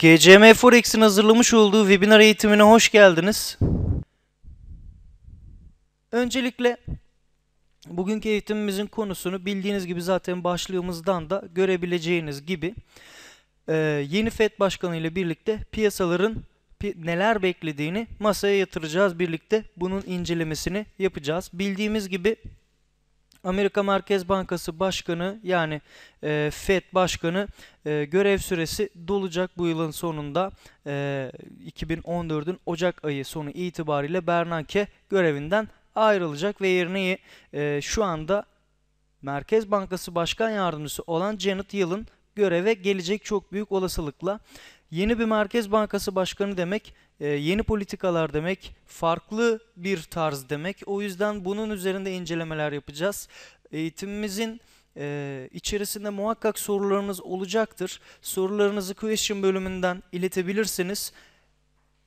GCM Forex'in hazırlamış olduğu webinar eğitimine hoş geldiniz. Öncelikle bugünkü eğitimimizin konusunu bildiğiniz gibi zaten başlığımızdan da görebileceğiniz gibi e, yeni FED Başkanı ile birlikte piyasaların neler beklediğini masaya yatıracağız birlikte. Bunun incelemesini yapacağız. Bildiğimiz gibi Amerika Merkez Bankası Başkanı yani e, FED Başkanı e, görev süresi dolacak bu yılın sonunda e, 2014'ün Ocak ayı sonu itibariyle Bernanke görevinden ayrılacak ve yerine e, şu anda Merkez Bankası Başkan Yardımcısı olan Janet Yellen göreve gelecek çok büyük olasılıkla. Yeni bir Merkez Bankası Başkanı demek e, yeni politikalar demek, farklı bir tarz demek. O yüzden bunun üzerinde incelemeler yapacağız. Eğitimimizin e, içerisinde muhakkak sorularınız olacaktır. Sorularınızı question bölümünden iletebilirsiniz.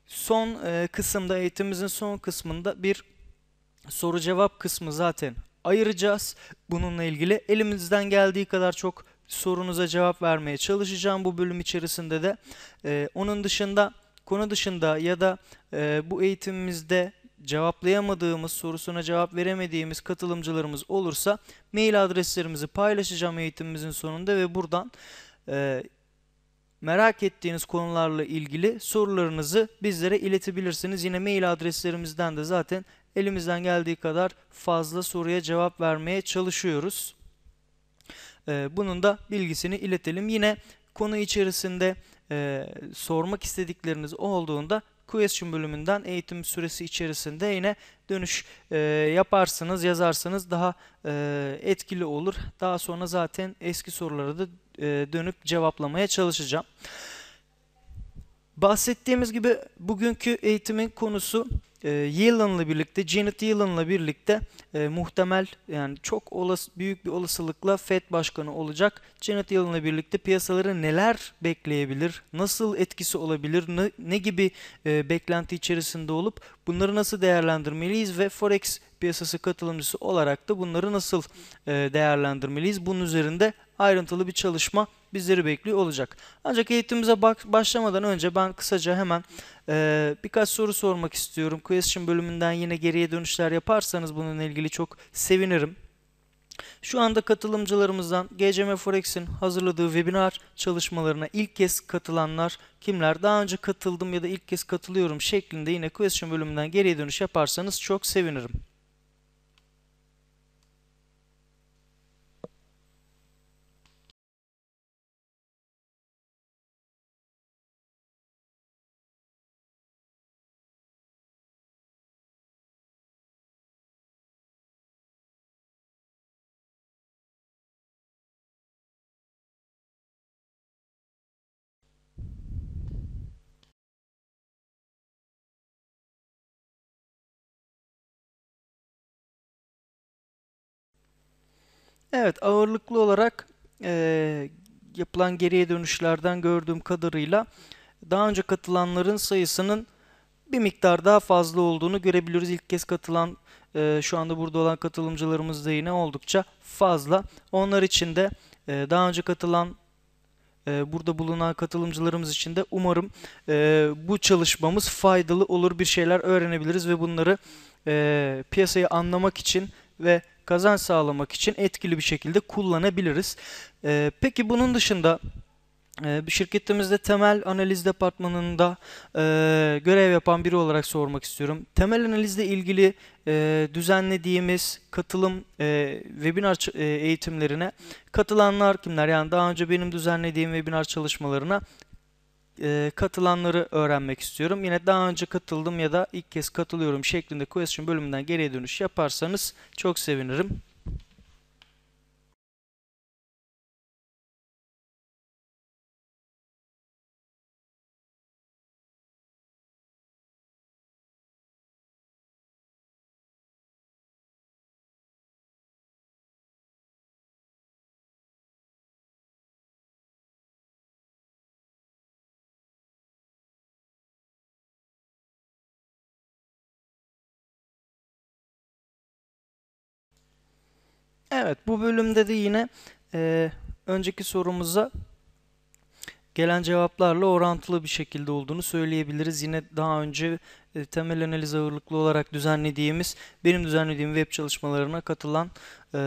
Son e, kısımda, eğitimimizin son kısmında bir soru cevap kısmı zaten ayıracağız. Bununla ilgili elimizden geldiği kadar çok sorunuza cevap vermeye çalışacağım bu bölüm içerisinde de. E, onun dışında konu dışında ya da e, bu eğitimimizde cevaplayamadığımız, sorusuna cevap veremediğimiz katılımcılarımız olursa mail adreslerimizi paylaşacağım eğitimimizin sonunda ve buradan e, merak ettiğiniz konularla ilgili sorularınızı bizlere iletebilirsiniz. Yine mail adreslerimizden de zaten elimizden geldiği kadar fazla soruya cevap vermeye çalışıyoruz. Ee, bunun da bilgisini iletelim. Yine konu içerisinde e, sormak istedikleriniz olduğunda question bölümünden eğitim süresi içerisinde yine dönüş e, yaparsınız, yazarsınız daha e, etkili olur. Daha sonra zaten eski soruları da dönüp cevaplamaya çalışacağım. Bahsettiğimiz gibi bugünkü eğitimin konusu e, Yellen'la birlikte, Janet Yılanla birlikte e, muhtemel yani çok olası, büyük bir olasılıkla FED başkanı olacak. Janet Yılanla birlikte piyasaları neler bekleyebilir, nasıl etkisi olabilir, ne, ne gibi e, beklenti içerisinde olup bunları nasıl değerlendirmeliyiz ve Forex piyasası katılımcısı olarak da bunları nasıl e, değerlendirmeliyiz? Bunun üzerinde ayrıntılı bir çalışma bizleri bekliyor olacak. Ancak eğitimimize bak başlamadan önce ben kısaca hemen e, birkaç soru sormak istiyorum. Question bölümünden yine geriye dönüşler yaparsanız bununla ilgili çok sevinirim. Şu anda katılımcılarımızdan GCM Forex'in hazırladığı webinar çalışmalarına ilk kez katılanlar kimler? Daha önce katıldım ya da ilk kez katılıyorum şeklinde yine question bölümünden geriye dönüş yaparsanız çok sevinirim. Evet ağırlıklı olarak e, yapılan geriye dönüşlerden gördüğüm kadarıyla daha önce katılanların sayısının bir miktar daha fazla olduğunu görebiliyoruz. İlk kez katılan e, şu anda burada olan katılımcılarımız da yine oldukça fazla. Onlar için de e, daha önce katılan e, burada bulunan katılımcılarımız için de umarım e, bu çalışmamız faydalı olur bir şeyler öğrenebiliriz ve bunları e, piyasayı anlamak için ve kazanç sağlamak için etkili bir şekilde kullanabiliriz. E, peki bunun dışında e, bir şirketimizde temel analiz departmanında e, görev yapan biri olarak sormak istiyorum. Temel analizle ilgili e, düzenlediğimiz katılım e, webinar e, eğitimlerine katılanlar kimler? Yani daha önce benim düzenlediğim webinar çalışmalarına e, katılanları öğrenmek istiyorum. Yine daha önce katıldım ya da ilk kez katılıyorum şeklinde question bölümünden geriye dönüş yaparsanız çok sevinirim. Evet bu bölümde de yine e, önceki sorumuza gelen cevaplarla orantılı bir şekilde olduğunu söyleyebiliriz. Yine daha önce e, temel analiz ağırlıklı olarak düzenlediğimiz, benim düzenlediğim web çalışmalarına katılan e,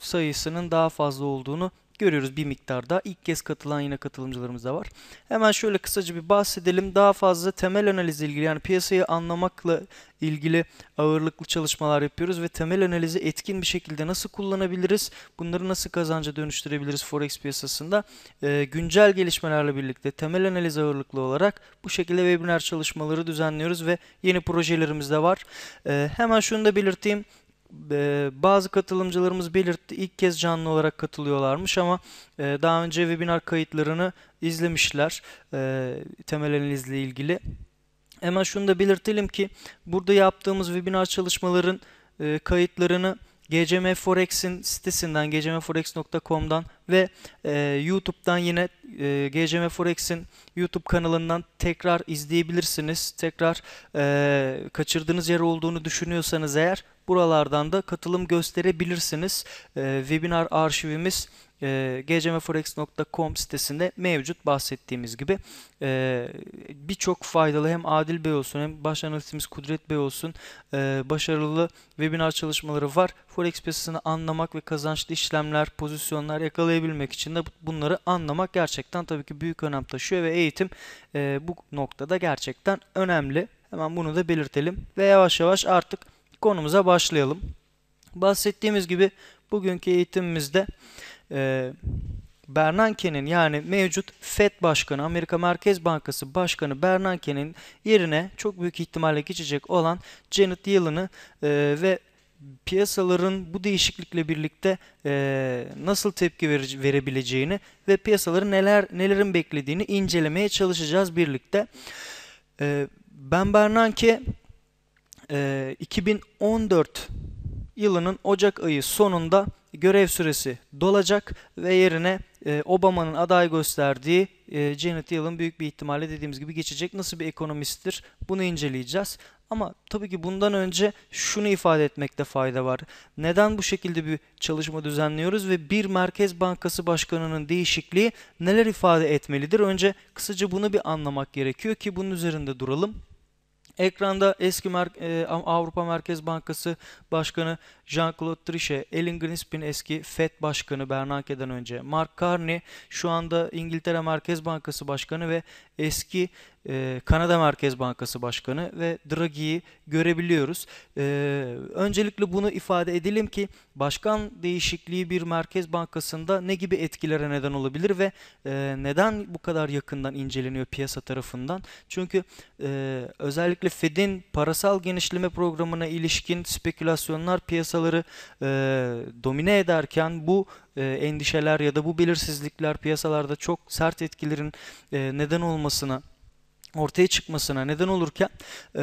sayısının daha fazla olduğunu görüyoruz bir miktarda. İlk kez katılan yine katılımcılarımız da var. Hemen şöyle kısaca bir bahsedelim. Daha fazla temel analizle ilgili yani piyasayı anlamakla ilgili ağırlıklı çalışmalar yapıyoruz ve temel analizi etkin bir şekilde nasıl kullanabiliriz? Bunları nasıl kazanca dönüştürebiliriz Forex piyasasında? E, güncel gelişmelerle birlikte temel analiz ağırlıklı olarak bu şekilde webinar çalışmaları düzenliyoruz ve yeni projelerimiz de var. E, hemen şunu da belirteyim. Ee, bazı katılımcılarımız belirtti ilk kez canlı olarak katılıyorlarmış ama e, daha önce webinar kayıtlarını izlemişler e, temel analizle ilgili. Hemen şunu da belirtelim ki burada yaptığımız webinar çalışmaların e, kayıtlarını GCM Forex'in sitesinden gcmforex.com'dan ve e, YouTube'dan yine GCM Forex'in YouTube kanalından tekrar izleyebilirsiniz. Tekrar kaçırdığınız yer olduğunu düşünüyorsanız eğer Buralardan da katılım gösterebilirsiniz. E, webinar arşivimiz e, gcmforex.com sitesinde mevcut bahsettiğimiz gibi e, birçok faydalı hem Adil Bey olsun hem baş analistimiz Kudret Bey olsun e, başarılı webinar çalışmaları var. Forex piyasasını anlamak ve kazançlı işlemler, pozisyonlar yakalayabilmek için de bunları anlamak gerçekten tabii ki büyük önem taşıyor ve eğitim e, bu noktada gerçekten önemli. Hemen bunu da belirtelim ve yavaş yavaş artık konumuza başlayalım. Bahsettiğimiz gibi bugünkü eğitimimizde e, Bernanke'nin yani mevcut FED Başkanı, Amerika Merkez Bankası Başkanı Bernanke'nin yerine çok büyük ihtimalle geçecek olan Janet Yellen'ı e, ve piyasaların bu değişiklikle birlikte e, nasıl tepki ver, verebileceğini ve piyasaların neler nelerin beklediğini incelemeye çalışacağız birlikte. E, ben Bernanke e, ee, 2014 yılının Ocak ayı sonunda görev süresi dolacak ve yerine e, Obama'nın aday gösterdiği e, Janet Yellen büyük bir ihtimalle dediğimiz gibi geçecek. Nasıl bir ekonomisttir bunu inceleyeceğiz. Ama tabii ki bundan önce şunu ifade etmekte fayda var. Neden bu şekilde bir çalışma düzenliyoruz ve bir Merkez Bankası Başkanı'nın değişikliği neler ifade etmelidir? Önce kısaca bunu bir anlamak gerekiyor ki bunun üzerinde duralım. Ekranda eski Mer e, Avrupa Merkez Bankası Başkanı Jean-Claude Trichet, Alan Greenspan eski FED Başkanı Bernanke'den önce, Mark Carney şu anda İngiltere Merkez Bankası Başkanı ve eski e, Kanada Merkez Bankası Başkanı ve Draghi'yi görebiliyoruz. E, öncelikle bunu ifade edelim ki başkan değişikliği bir merkez bankasında ne gibi etkilere neden olabilir ve e, neden bu kadar yakından inceleniyor piyasa tarafından? Çünkü e, özellikle Fed'in parasal genişleme programına ilişkin spekülasyonlar piyasa piyasaları e, domine ederken bu e, endişeler ya da bu belirsizlikler piyasalarda çok sert etkilerin e, neden olmasına ortaya çıkmasına neden olurken e,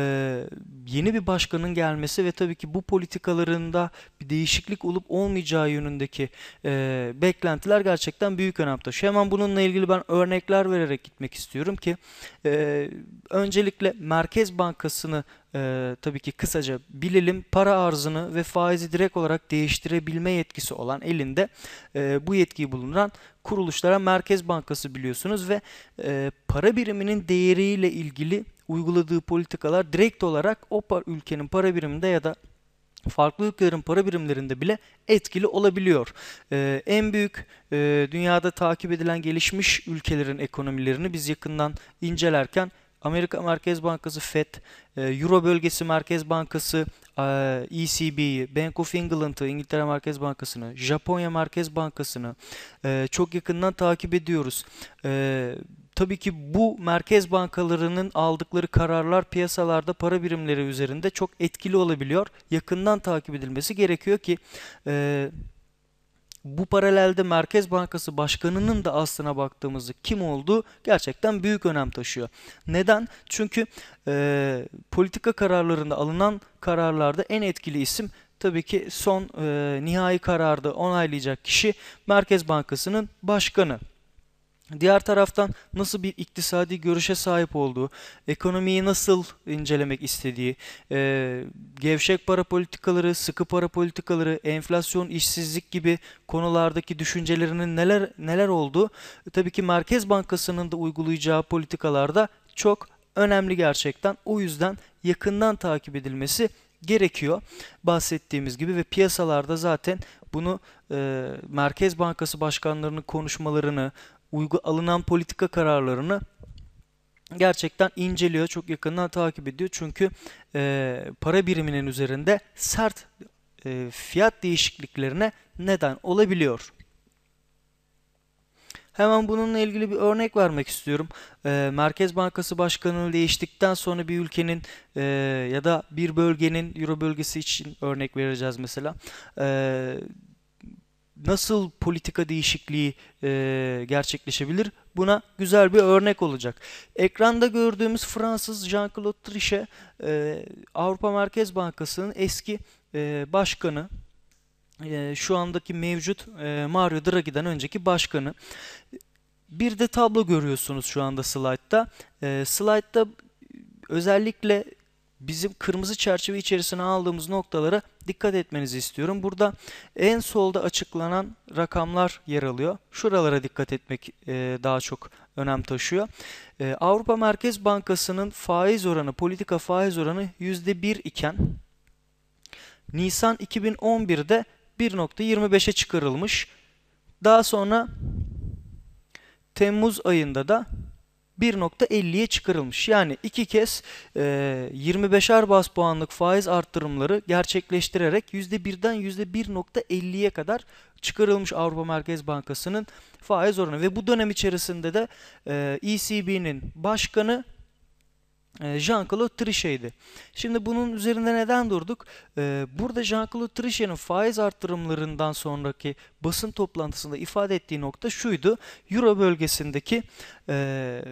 yeni bir başkanın gelmesi ve tabii ki bu politikalarında bir değişiklik olup olmayacağı yönündeki e, beklentiler gerçekten büyük önem taşıyor. Hemen bununla ilgili ben örnekler vererek gitmek istiyorum ki e, öncelikle Merkez Bankası'nı e, tabii ki kısaca bilelim para arzını ve faizi direkt olarak değiştirebilme yetkisi olan elinde e, bu yetkiyi bulunan kuruluşlara Merkez Bankası biliyorsunuz ve e, para biriminin değeriyle ilgili uyguladığı politikalar direkt olarak o par ülkenin para biriminde ya da farklı ülkelerin para birimlerinde bile etkili olabiliyor. Ee, en büyük e, dünyada takip edilen gelişmiş ülkelerin ekonomilerini biz yakından incelerken Amerika Merkez Bankası FED, e, Euro Bölgesi Merkez Bankası, ECB'yi, ee, e Bank of England'ı, İngiltere Merkez Bankası'nı, Japonya Merkez Bankası'nı e, çok yakından takip ediyoruz. E, tabii ki bu merkez bankalarının aldıkları kararlar piyasalarda para birimleri üzerinde çok etkili olabiliyor. Yakından takip edilmesi gerekiyor ki bu paralelde Merkez Bankası Başkanı'nın da aslına baktığımızda kim olduğu gerçekten büyük önem taşıyor. Neden? Çünkü e, politika kararlarında alınan kararlarda en etkili isim tabii ki son e, nihai kararda onaylayacak kişi Merkez Bankası'nın başkanı. Diğer taraftan nasıl bir iktisadi görüşe sahip olduğu, ekonomiyi nasıl incelemek istediği, e, gevşek para politikaları, sıkı para politikaları, enflasyon, işsizlik gibi konulardaki düşüncelerinin neler neler olduğu tabii ki Merkez Bankası'nın da uygulayacağı politikalarda çok önemli gerçekten. O yüzden yakından takip edilmesi gerekiyor. Bahsettiğimiz gibi ve piyasalarda zaten bunu e, Merkez Bankası başkanlarının konuşmalarını, uygu alınan politika kararlarını gerçekten inceliyor, çok yakından takip ediyor. Çünkü e, para biriminin üzerinde sert e, fiyat değişikliklerine neden olabiliyor. Hemen bununla ilgili bir örnek vermek istiyorum. E, Merkez Bankası Başkanı değiştikten sonra bir ülkenin e, ya da bir bölgenin Euro bölgesi için örnek vereceğiz mesela. E, nasıl politika değişikliği e, gerçekleşebilir? Buna güzel bir örnek olacak. Ekranda gördüğümüz Fransız Jean-Claude Trichet e, Avrupa Merkez Bankası'nın eski e, başkanı e, şu andaki mevcut e, Mario Draghi'den önceki başkanı. Bir de tablo görüyorsunuz şu anda slaytta. E, slaytta özellikle bizim kırmızı çerçeve içerisine aldığımız noktalara dikkat etmenizi istiyorum. Burada en solda açıklanan rakamlar yer alıyor. Şuralara dikkat etmek e, daha çok önem taşıyor. E, Avrupa Merkez Bankası'nın faiz oranı, politika faiz oranı %1 iken Nisan 2011'de 1.25'e çıkarılmış. Daha sonra Temmuz ayında da 1.50'ye çıkarılmış. Yani iki kez e, 25'er bas puanlık faiz arttırımları gerçekleştirerek %1'den %1.50'ye kadar çıkarılmış Avrupa Merkez Bankası'nın faiz oranı. Ve bu dönem içerisinde de e, ECB'nin başkanı ee, Jean-Claude Trichet'di. Şimdi bunun üzerinde neden durduk? Ee, burada Jean-Claude Trichet'in faiz arttırımlarından sonraki basın toplantısında ifade ettiği nokta şuydu. Euro bölgesindeki e,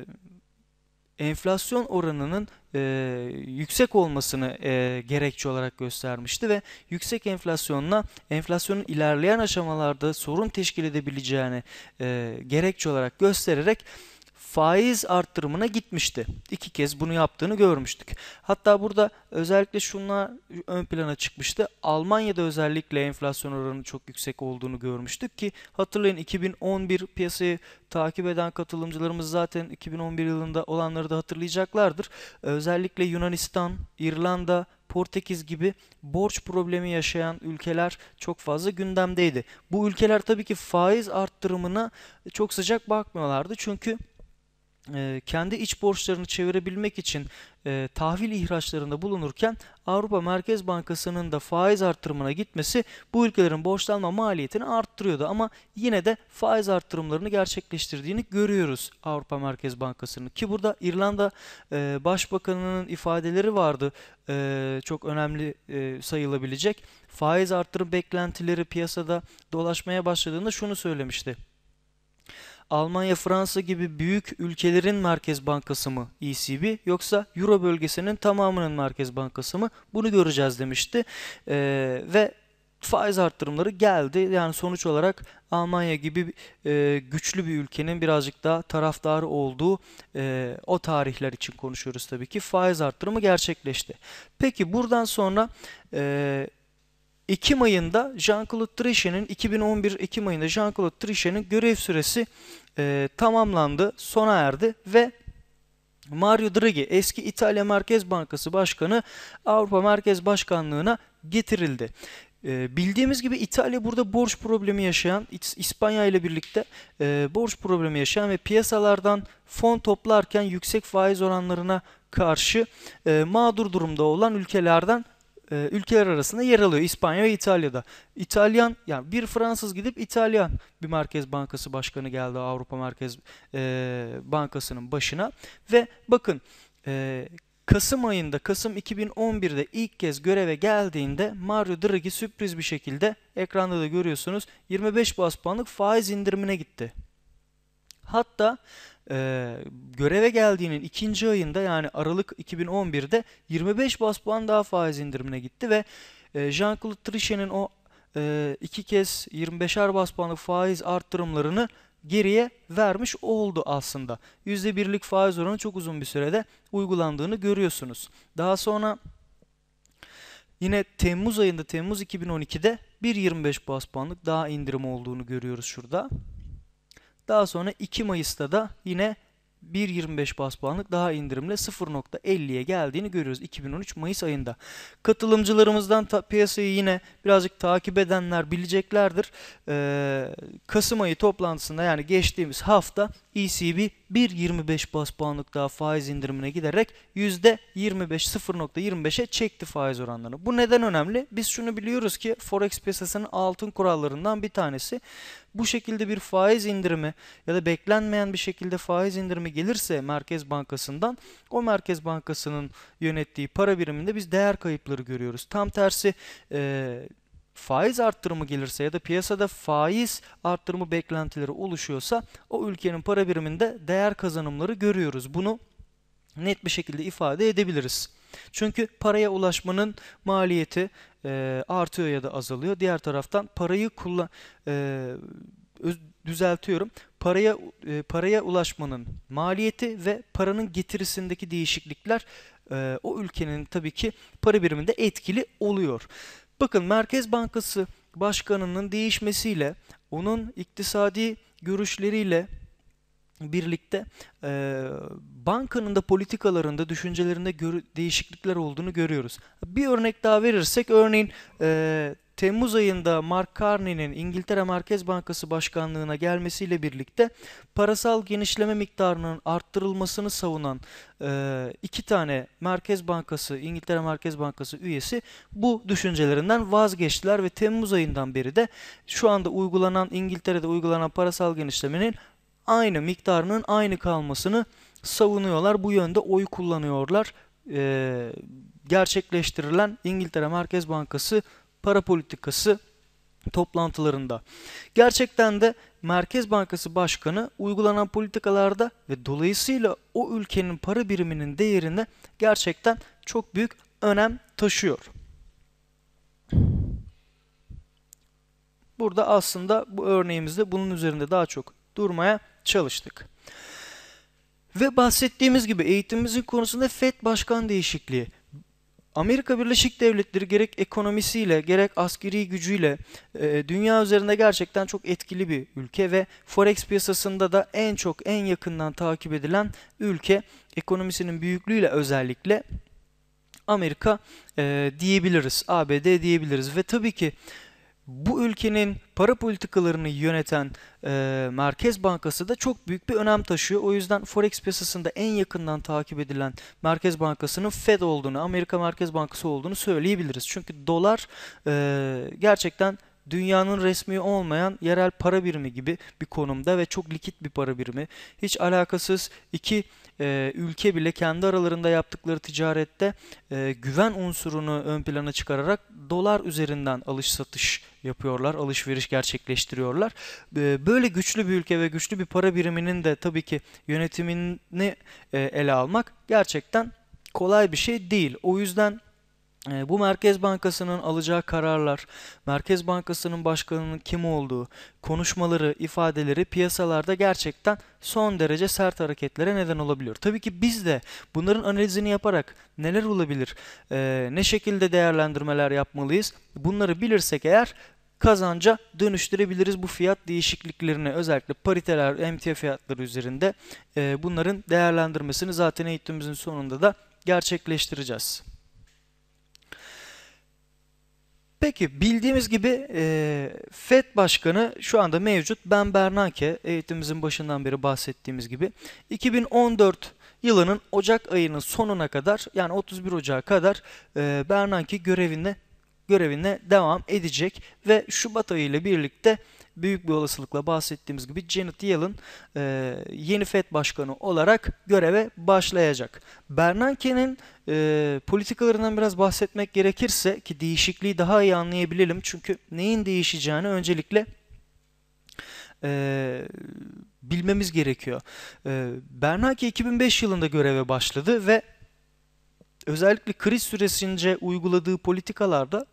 enflasyon oranının e, yüksek olmasını e, gerekçe olarak göstermişti ve yüksek enflasyonla enflasyonun ilerleyen aşamalarda sorun teşkil edebileceğini e, gerekçe olarak göstererek faiz arttırımına gitmişti. İki kez bunu yaptığını görmüştük. Hatta burada özellikle şunlar ön plana çıkmıştı. Almanya'da özellikle enflasyon oranının çok yüksek olduğunu görmüştük ki hatırlayın 2011 piyasayı takip eden katılımcılarımız zaten 2011 yılında olanları da hatırlayacaklardır. Özellikle Yunanistan, İrlanda, Portekiz gibi borç problemi yaşayan ülkeler çok fazla gündemdeydi. Bu ülkeler tabii ki faiz arttırımına çok sıcak bakmıyorlardı. Çünkü kendi iç borçlarını çevirebilmek için tahvil ihraçlarında bulunurken Avrupa Merkez Bankası'nın da faiz arttırımına gitmesi bu ülkelerin borçlanma maliyetini arttırıyordu ama yine de faiz arttırımlarını gerçekleştirdiğini görüyoruz Avrupa Merkez Bankası'nın ki burada İrlanda Başbakanı'nın ifadeleri vardı çok önemli sayılabilecek faiz arttırım beklentileri piyasada dolaşmaya başladığında şunu söylemişti Almanya, Fransa gibi büyük ülkelerin Merkez Bankası mı ECB yoksa Euro bölgesinin tamamının Merkez Bankası mı? Bunu göreceğiz demişti. E, ve faiz arttırımları geldi. Yani sonuç olarak Almanya gibi e, güçlü bir ülkenin birazcık daha taraftarı olduğu e, o tarihler için konuşuyoruz tabii ki. Faiz arttırımı gerçekleşti. Peki buradan sonra e, Ekim ayında Jean-Claude Trichet'in 2011 Ekim ayında Jean-Claude Trichet'in görev süresi e, tamamlandı, sona erdi ve Mario Draghi eski İtalya Merkez Bankası Başkanı Avrupa Merkez Başkanlığı'na getirildi. E, bildiğimiz gibi İtalya burada borç problemi yaşayan, İspanya ile birlikte e, borç problemi yaşayan ve piyasalardan fon toplarken yüksek faiz oranlarına karşı e, mağdur durumda olan ülkelerden e, ülkeler arasında yer alıyor İspanya ve İtalya'da. İtalyan yani bir Fransız gidip İtalyan bir Merkez Bankası Başkanı geldi Avrupa Merkez e, Bankası'nın başına ve bakın e, Kasım ayında, Kasım 2011'de ilk kez göreve geldiğinde Mario Draghi sürpriz bir şekilde ekranda da görüyorsunuz 25 bas puanlık faiz indirimine gitti. Hatta e, göreve geldiğinin ikinci ayında yani Aralık 2011'de 25 bas puan daha faiz indirimine gitti ve e, Jean-Claude Trichet'in o e, iki kez 25'er bas puanlık faiz arttırımlarını geriye vermiş oldu aslında. %1'lik faiz oranı çok uzun bir sürede uygulandığını görüyorsunuz. Daha sonra yine Temmuz ayında Temmuz 2012'de 1.25 bas puanlık daha indirim olduğunu görüyoruz şurada. Daha sonra 2 Mayıs'ta da yine 1.25 bas puanlık daha indirimle 0.50'ye geldiğini görüyoruz 2013 Mayıs ayında. Katılımcılarımızdan piyasayı yine birazcık takip edenler bileceklerdir. Ee, Kasım ayı toplantısında yani geçtiğimiz hafta ECB 1.25 bas puanlık daha faiz indirimine giderek %25 0.25'e çekti faiz oranlarını. Bu neden önemli? Biz şunu biliyoruz ki forex piyasasının altın kurallarından bir tanesi. Bu şekilde bir faiz indirimi ya da beklenmeyen bir şekilde faiz indirimi gelirse Merkez Bankası'ndan o Merkez Bankası'nın yönettiği para biriminde biz değer kayıpları görüyoruz. Tam tersi e, faiz arttırımı gelirse ya da piyasada faiz arttırımı beklentileri oluşuyorsa o ülkenin para biriminde değer kazanımları görüyoruz. Bunu net bir şekilde ifade edebiliriz. Çünkü paraya ulaşmanın maliyeti e, artıyor ya da azalıyor. Diğer taraftan parayı kullan e, düzeltiyorum. Paraya e, paraya ulaşmanın maliyeti ve paranın getirisindeki değişiklikler e, o ülkenin tabii ki para biriminde etkili oluyor. Bakın Merkez Bankası Başkanı'nın değişmesiyle onun iktisadi görüşleriyle birlikte e, bankanın da politikalarında, düşüncelerinde değişiklikler olduğunu görüyoruz. Bir örnek daha verirsek örneğin e, Temmuz ayında Mark Carney'nin İngiltere Merkez Bankası Başkanlığı'na gelmesiyle birlikte parasal genişleme miktarının arttırılmasını savunan e, iki tane Merkez Bankası, İngiltere Merkez Bankası üyesi bu düşüncelerinden vazgeçtiler ve Temmuz ayından beri de şu anda uygulanan İngiltere'de uygulanan parasal genişlemenin aynı miktarının aynı kalmasını savunuyorlar. Bu yönde oy kullanıyorlar. E, gerçekleştirilen İngiltere Merkez Bankası para politikası toplantılarında. Gerçekten de Merkez Bankası Başkanı uygulanan politikalarda ve dolayısıyla o ülkenin para biriminin değerine gerçekten çok büyük önem taşıyor. Burada aslında bu örneğimizde bunun üzerinde daha çok durmaya çalıştık. Ve bahsettiğimiz gibi eğitimimizin konusunda FED başkan değişikliği. Amerika Birleşik Devletleri gerek ekonomisiyle gerek askeri gücüyle e, dünya üzerinde gerçekten çok etkili bir ülke ve forex piyasasında da en çok en yakından takip edilen ülke ekonomisinin büyüklüğüyle özellikle Amerika e, diyebiliriz, ABD diyebiliriz ve tabii ki bu ülkenin para politikalarını yöneten e, Merkez Bankası da çok büyük bir önem taşıyor. O yüzden Forex piyasasında en yakından takip edilen Merkez Bankası'nın Fed olduğunu, Amerika Merkez Bankası olduğunu söyleyebiliriz. Çünkü dolar e, gerçekten dünyanın resmi olmayan yerel para birimi gibi bir konumda ve çok likit bir para birimi. Hiç alakasız iki e, ülke bile kendi aralarında yaptıkları ticarette e, güven unsurunu ön plana çıkararak dolar üzerinden alış satış yapıyorlar, alışveriş gerçekleştiriyorlar. E, böyle güçlü bir ülke ve güçlü bir para biriminin de tabii ki yönetimini e, ele almak gerçekten kolay bir şey değil. O yüzden ee, bu Merkez Bankası'nın alacağı kararlar, Merkez Bankası'nın başkanının kim olduğu, konuşmaları, ifadeleri piyasalarda gerçekten son derece sert hareketlere neden olabiliyor. Tabii ki biz de bunların analizini yaparak neler olabilir, ee, ne şekilde değerlendirmeler yapmalıyız bunları bilirsek eğer kazanca dönüştürebiliriz bu fiyat değişikliklerini özellikle pariteler, emtia fiyatları üzerinde ee, bunların değerlendirmesini zaten eğitimimizin sonunda da gerçekleştireceğiz. Peki bildiğimiz gibi e, FED Başkanı şu anda mevcut Ben Bernanke eğitimimizin başından beri bahsettiğimiz gibi 2014 yılının Ocak ayının sonuna kadar yani 31 Ocak'a kadar e, Bernanke görevine görevine devam edecek ve Şubat ayı ile birlikte büyük bir olasılıkla bahsettiğimiz gibi Janet Yellen e, yeni FED başkanı olarak göreve başlayacak. Bernanke'nin e, politikalarından biraz bahsetmek gerekirse ki değişikliği daha iyi anlayabilelim. Çünkü neyin değişeceğini öncelikle e, bilmemiz gerekiyor. E, Bernanke 2005 yılında göreve başladı ve özellikle kriz süresince uyguladığı politikalarda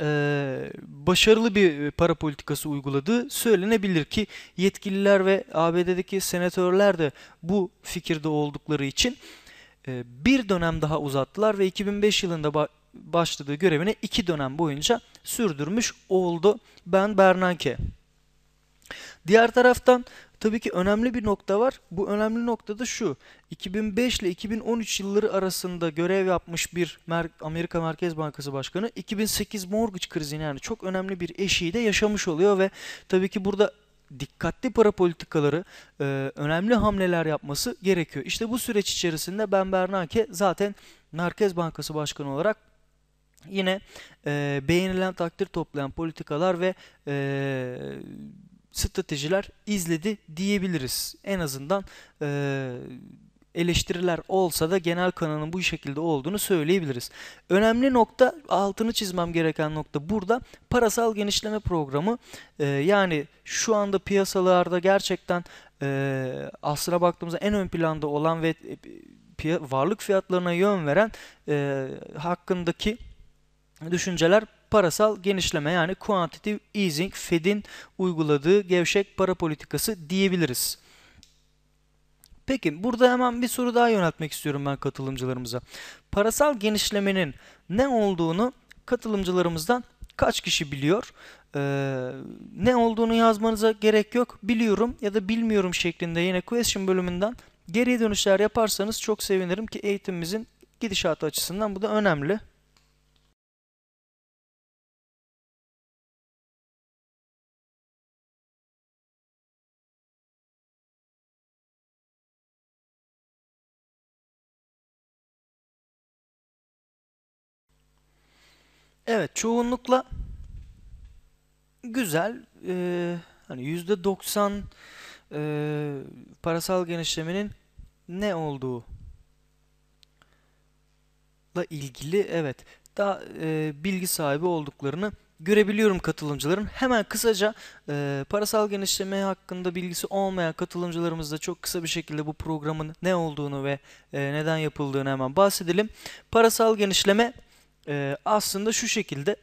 e, başarılı bir para politikası uyguladığı söylenebilir ki yetkililer ve ABD'deki senatörler de bu fikirde oldukları için e, bir dönem daha uzattılar ve 2005 yılında başladığı görevine iki dönem boyunca sürdürmüş oldu Ben Bernanke. Diğer taraftan tabii ki önemli bir nokta var. Bu önemli nokta da şu. 2005 ile 2013 yılları arasında görev yapmış bir Amerika Merkez Bankası Başkanı 2008 mortgage krizini yani çok önemli bir eşiği de yaşamış oluyor ve tabii ki burada dikkatli para politikaları e, önemli hamleler yapması gerekiyor. İşte bu süreç içerisinde Ben Bernanke zaten Merkez Bankası Başkanı olarak yine e, beğenilen takdir toplayan politikalar ve e, stratejiler izledi diyebiliriz. En azından e, eleştiriler olsa da genel kanalın bu şekilde olduğunu söyleyebiliriz. Önemli nokta, altını çizmem gereken nokta burada parasal genişleme programı. E, yani şu anda piyasalarda gerçekten e, aslına baktığımızda en ön planda olan ve e, varlık fiyatlarına yön veren e, hakkındaki düşünceler parasal genişleme yani quantitative easing Fed'in uyguladığı gevşek para politikası diyebiliriz. Peki burada hemen bir soru daha yöneltmek istiyorum ben katılımcılarımıza. Parasal genişlemenin ne olduğunu katılımcılarımızdan kaç kişi biliyor? Ee, ne olduğunu yazmanıza gerek yok. Biliyorum ya da bilmiyorum şeklinde yine question bölümünden geri dönüşler yaparsanız çok sevinirim ki eğitimimizin gidişatı açısından bu da önemli. Evet çoğunlukla güzel. Ee, hani %90 e, parasal genişlemenin ne olduğu ile ilgili evet daha e, bilgi sahibi olduklarını görebiliyorum katılımcıların. Hemen kısaca e, parasal genişleme hakkında bilgisi olmayan katılımcılarımızla çok kısa bir şekilde bu programın ne olduğunu ve e, neden yapıldığını hemen bahsedelim. Parasal genişleme e, aslında şu şekilde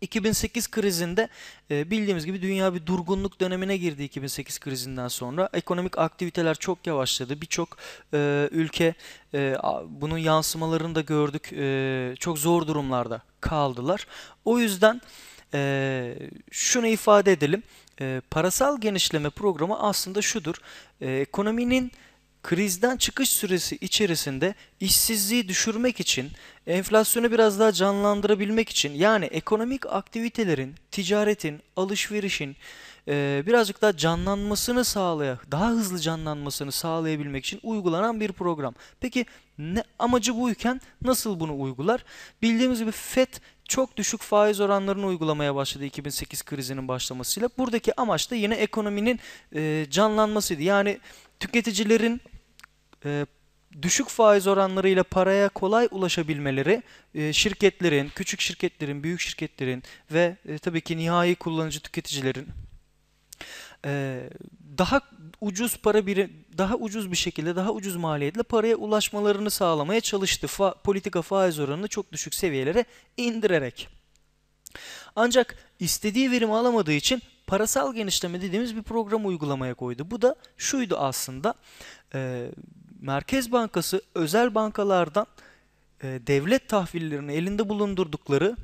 2008 krizinde e, bildiğimiz gibi dünya bir durgunluk dönemine girdi 2008 krizinden sonra. Ekonomik aktiviteler çok yavaşladı. Birçok e, ülke e, bunun yansımalarını da gördük. E, çok zor durumlarda kaldılar. O yüzden e, şunu ifade edelim. E, parasal genişleme programı aslında şudur. E, ekonominin krizden çıkış süresi içerisinde işsizliği düşürmek için, enflasyonu biraz daha canlandırabilmek için yani ekonomik aktivitelerin, ticaretin, alışverişin e, birazcık daha canlanmasını sağlaya, daha hızlı canlanmasını sağlayabilmek için uygulanan bir program. Peki ne amacı buyken nasıl bunu uygular? Bildiğimiz gibi FED çok düşük faiz oranlarını uygulamaya başladı 2008 krizinin başlamasıyla. Buradaki amaç da yine ekonominin e, canlanmasıydı. Yani tüketicilerin e, düşük faiz oranlarıyla paraya kolay ulaşabilmeleri e, şirketlerin, küçük şirketlerin, büyük şirketlerin ve e, tabii ki nihai kullanıcı tüketicilerin e, daha ucuz para biri daha ucuz bir şekilde daha ucuz maliyetle paraya ulaşmalarını sağlamaya çalıştı. Fa, politika faiz oranını çok düşük seviyelere indirerek. Ancak istediği verimi alamadığı için parasal genişleme dediğimiz bir program uygulamaya koydu. Bu da şuydu aslında. E, Merkez Bankası özel bankalardan e, devlet tahvillerini elinde bulundurdukları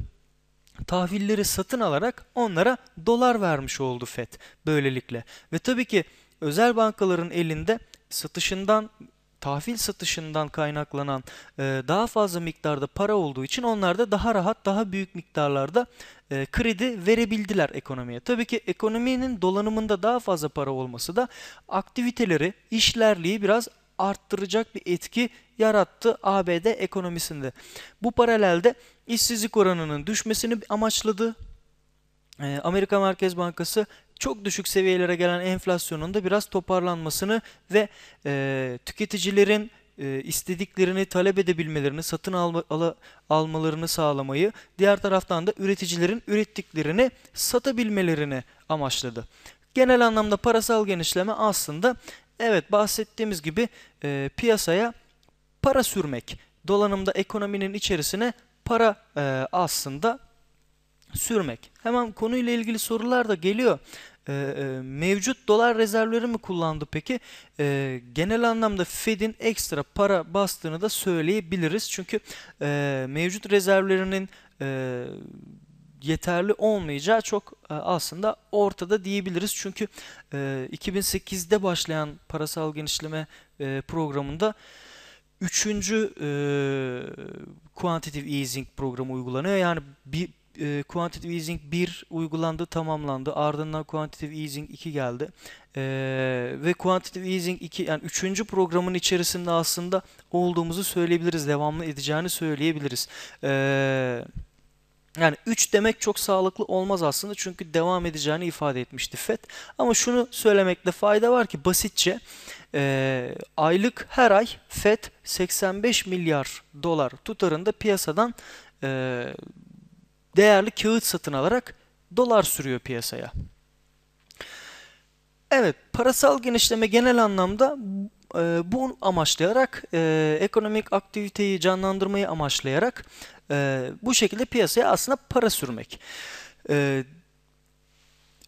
tahvilleri satın alarak onlara dolar vermiş oldu FED böylelikle. Ve tabii ki özel bankaların elinde satışından tahvil satışından kaynaklanan e, daha fazla miktarda para olduğu için onlar da daha rahat, daha büyük miktarlarda e, kredi verebildiler ekonomiye. Tabii ki ekonominin dolanımında daha fazla para olması da aktiviteleri, işlerliği biraz arttıracak bir etki yarattı ABD ekonomisinde. Bu paralelde işsizlik oranının düşmesini amaçladı. Ee, Amerika Merkez Bankası çok düşük seviyelere gelen enflasyonun da biraz toparlanmasını ve e, tüketicilerin e, istediklerini talep edebilmelerini, satın alma, ala, almalarını sağlamayı, diğer taraftan da üreticilerin ürettiklerini satabilmelerini amaçladı. Genel anlamda parasal genişleme aslında Evet bahsettiğimiz gibi e, piyasaya para sürmek. Dolanımda ekonominin içerisine para e, aslında sürmek. Hemen konuyla ilgili sorular da geliyor. E, e, mevcut dolar rezervleri mi kullandı peki? E, genel anlamda Fed'in ekstra para bastığını da söyleyebiliriz. Çünkü e, mevcut rezervlerinin e, yeterli olmayacağı çok e, aslında ortada diyebiliriz. Çünkü 2008'de e, başlayan parasal genişleme e, programında üçüncü quantitative easing programı uygulanıyor. Yani bir Quantitative Easing 1 uygulandı, tamamlandı. Ardından Quantitative Easing 2 geldi. ve Quantitative Easing 2 yani 3. programın içerisinde aslında olduğumuzu söyleyebiliriz. Devamlı edeceğini söyleyebiliriz. Eee yani 3 demek çok sağlıklı olmaz aslında çünkü devam edeceğini ifade etmişti FED. Ama şunu söylemekte fayda var ki basitçe e, aylık her ay FED 85 milyar dolar tutarında piyasadan e, değerli kağıt satın alarak dolar sürüyor piyasaya. Evet, parasal genişleme genel anlamda e, bu amaçlayarak e, ekonomik aktiviteyi canlandırmayı amaçlayarak e, bu şekilde piyasaya aslında para sürmek. E,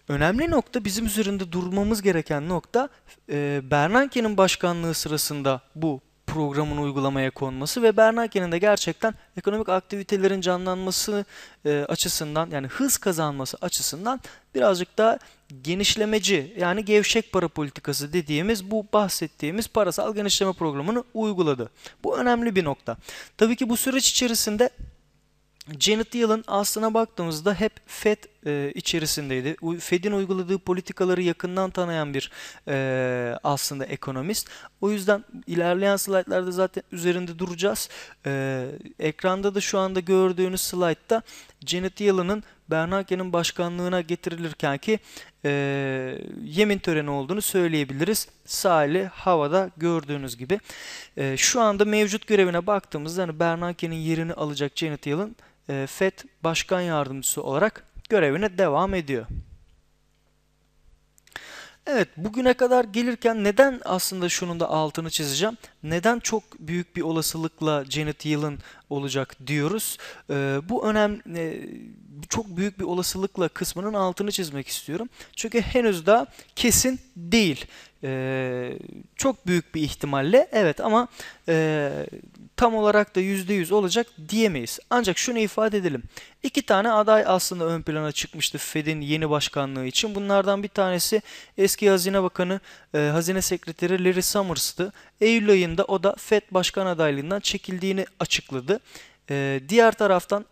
önemli nokta bizim üzerinde durmamız gereken nokta e, Bernanke'nin başkanlığı sırasında bu programın uygulamaya konması ve Bernanke'nin de gerçekten ekonomik aktivitelerin canlanması e, açısından yani hız kazanması açısından birazcık daha genişlemeci yani gevşek para politikası dediğimiz bu bahsettiğimiz parasal genişleme programını uyguladı. Bu önemli bir nokta. Tabii ki bu süreç içerisinde Janet Yellen aslına baktığımızda hep FED e, içerisindeydi. Fed'in uyguladığı politikaları yakından tanıyan bir e, aslında ekonomist. O yüzden ilerleyen slaytlarda zaten üzerinde duracağız. E, ekranda da şu anda gördüğünüz slaytta Janet Yellen'ın Bernanke'nin başkanlığına getirilirken ki e, yemin töreni olduğunu söyleyebiliriz. Sahili havada gördüğünüz gibi. E, şu anda mevcut görevine baktığımızda hani Bernanke'nin yerini alacak Janet Yellen e, FED Başkan Yardımcısı olarak görevine devam ediyor. Evet bugüne kadar gelirken neden aslında şunun da altını çizeceğim. Neden çok büyük bir olasılıkla Janet Yellen olacak diyoruz. Ee, bu önemli e, çok büyük bir olasılıkla kısmının altını çizmek istiyorum. Çünkü henüz daha kesin değil. Ee, çok büyük bir ihtimalle evet ama e, tam olarak da %100 olacak diyemeyiz. Ancak şunu ifade edelim. İki tane aday aslında ön plana çıkmıştı Fed'in yeni başkanlığı için. Bunlardan bir tanesi eski Hazine Bakanı, e, Hazine Sekreteri Larry Summers'tı. Eylül ayında o da Fed başkan adaylığından çekildiğini açıkladı. E, diğer taraftan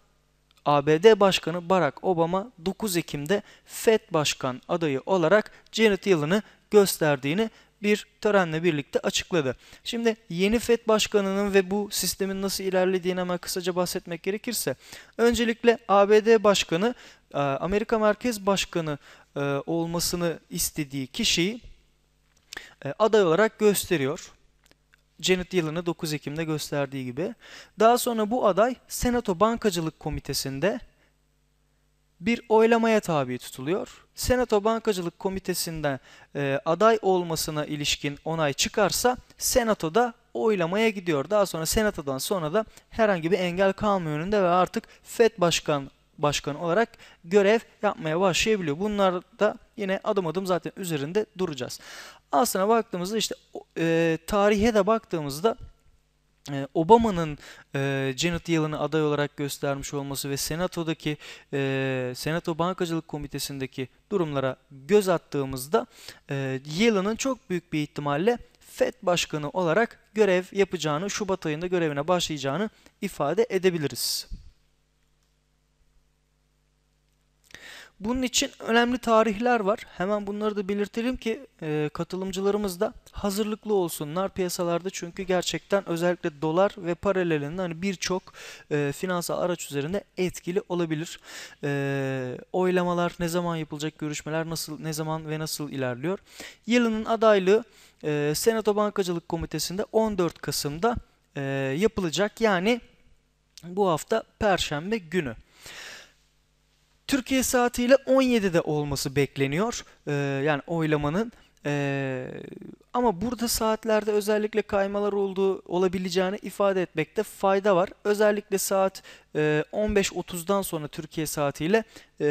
ABD Başkanı Barack Obama 9 Ekim'de Fed Başkan adayı olarak Janet Yellen'ı gösterdiğini bir törenle birlikte açıkladı. Şimdi yeni FED başkanının ve bu sistemin nasıl ilerlediğini hemen kısaca bahsetmek gerekirse öncelikle ABD başkanı e, Amerika Merkez Başkanı e, olmasını istediği kişiyi e, aday olarak gösteriyor. Janet Yellen'ı 9 Ekim'de gösterdiği gibi. Daha sonra bu aday Senato Bankacılık Komitesi'nde bir oylamaya tabi tutuluyor. Senato Bankacılık Komitesi'nden e, aday olmasına ilişkin onay çıkarsa Senato'da oylamaya gidiyor. Daha sonra Senato'dan sonra da herhangi bir engel kalmıyor önünde ve artık FED Başkan başkanı olarak görev yapmaya başlayabiliyor. Bunlar da yine adım adım zaten üzerinde duracağız. Aslına baktığımızda işte e, tarihe de baktığımızda ee, Obama'nın e, Janet Yellen'ı aday olarak göstermiş olması ve Senato'daki e, Senato Bankacılık Komitesi'ndeki durumlara göz attığımızda e, Yellen'ın çok büyük bir ihtimalle FED Başkanı olarak görev yapacağını, Şubat ayında görevine başlayacağını ifade edebiliriz. Bunun için önemli tarihler var. Hemen bunları da belirtelim ki e, katılımcılarımız da hazırlıklı olsunlar piyasalarda çünkü gerçekten özellikle dolar ve paralelinde hani birçok e, finansal araç üzerinde etkili olabilir. E, oylamalar ne zaman yapılacak, görüşmeler nasıl, ne zaman ve nasıl ilerliyor. Yılının adaylığı e, Senato Bankacılık Komitesi'nde 14 Kasım'da e, yapılacak. Yani bu hafta Perşembe günü. Türkiye saatiyle 17'de olması bekleniyor. Ee, yani oylamanın ee, ama burada saatlerde özellikle kaymalar olduğu olabileceğini ifade etmekte fayda var. Özellikle saat e, 15.30'dan sonra Türkiye saatiyle e,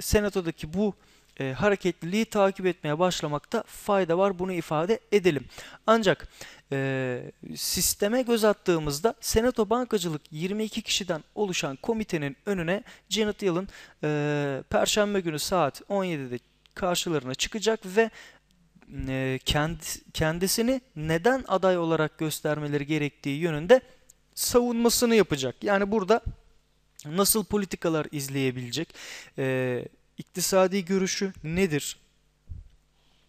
senatodaki bu e, hareketliliği takip etmeye başlamakta fayda var. Bunu ifade edelim. Ancak e, sisteme göz attığımızda Senato Bankacılık 22 kişiden oluşan komitenin önüne Janet Yellen e, Perşembe günü saat 17'de karşılarına çıkacak ve e, kend, kendisini neden aday olarak göstermeleri gerektiği yönünde savunmasını yapacak. Yani burada nasıl politikalar izleyebilecek, e, İktisadi görüşü nedir?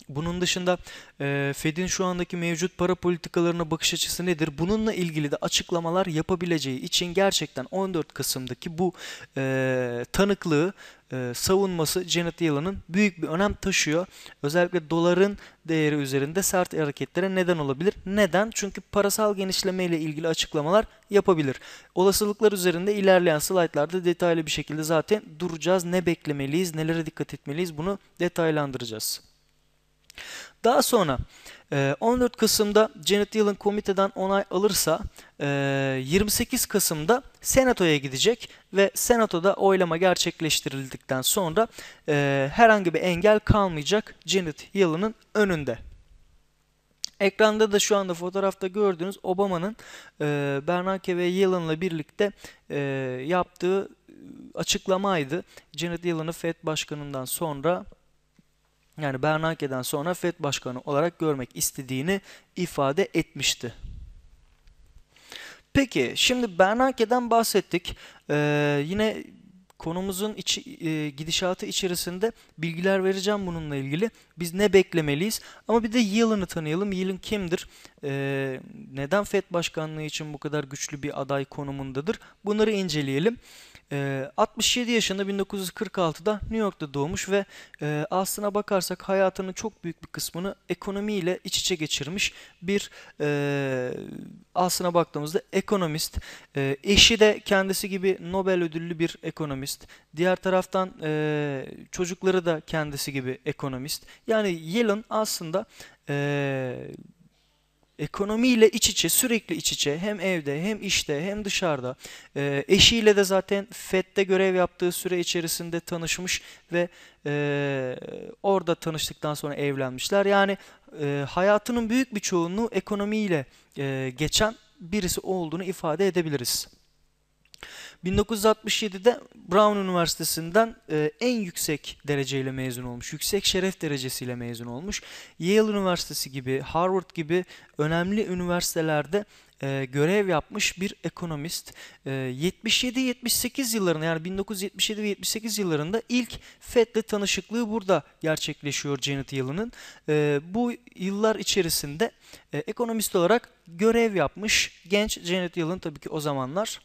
Bunun dışında e, Fed'in şu andaki mevcut para politikalarına bakış açısı nedir? Bununla ilgili de açıklamalar yapabileceği için gerçekten 14 Kasım'daki bu e, tanıklığı e, savunması Janet Yellen'ın büyük bir önem taşıyor. Özellikle doların değeri üzerinde sert hareketlere neden olabilir. Neden? Çünkü parasal genişleme ile ilgili açıklamalar yapabilir. Olasılıklar üzerinde ilerleyen slaytlarda detaylı bir şekilde zaten duracağız. Ne beklemeliyiz, nelere dikkat etmeliyiz bunu detaylandıracağız. Daha sonra 14 e, Kasım'da Janet Yellen komiteden onay alırsa 28 e, Kasım'da Senato'ya gidecek ve Senato'da oylama gerçekleştirildikten sonra e, herhangi bir engel kalmayacak Janet Yellen'ın önünde. Ekranda da şu anda fotoğrafta gördüğünüz Obama'nın Bernanke ve Yellen'la birlikte yaptığı açıklamaydı. Janet Yellen'ı FED başkanından sonra yani Bernanke'den sonra FED Başkanı olarak görmek istediğini ifade etmişti. Peki şimdi Bernanke'den bahsettik. Ee, yine konumuzun içi, e, gidişatı içerisinde bilgiler vereceğim bununla ilgili. Biz ne beklemeliyiz? Ama bir de yılını tanıyalım. Yılın kimdir? Ee, e, neden FED başkanlığı için bu kadar güçlü bir aday konumundadır? Bunları inceleyelim. 67 ee, yaşında 1946'da New York'ta doğmuş ve e, aslına bakarsak hayatının çok büyük bir kısmını ekonomiyle iç içe geçirmiş bir e, aslına baktığımızda ekonomist. E, eşi de kendisi gibi Nobel ödüllü bir ekonomist. Diğer taraftan çocukları da kendisi gibi ekonomist. Yani Yellen aslında ekonomiyle iç içe sürekli iç içe hem evde hem işte hem dışarıda e, eşiyle de zaten FED'de görev yaptığı süre içerisinde tanışmış ve e, orada tanıştıktan sonra evlenmişler. Yani e, hayatının büyük bir çoğunluğu ekonomiyle e, geçen birisi olduğunu ifade edebiliriz. 1967'de Brown Üniversitesi'nden e, en yüksek dereceyle mezun olmuş. Yüksek şeref derecesiyle mezun olmuş. Yale Üniversitesi gibi, Harvard gibi önemli üniversitelerde e, görev yapmış bir ekonomist. E, 77-78 yıllarında yani 1977 ve 78 yıllarında ilk FED'le tanışıklığı burada gerçekleşiyor Janet Yellen'ın. E, bu yıllar içerisinde e, ekonomist olarak görev yapmış genç Janet Yellen tabii ki o zamanlar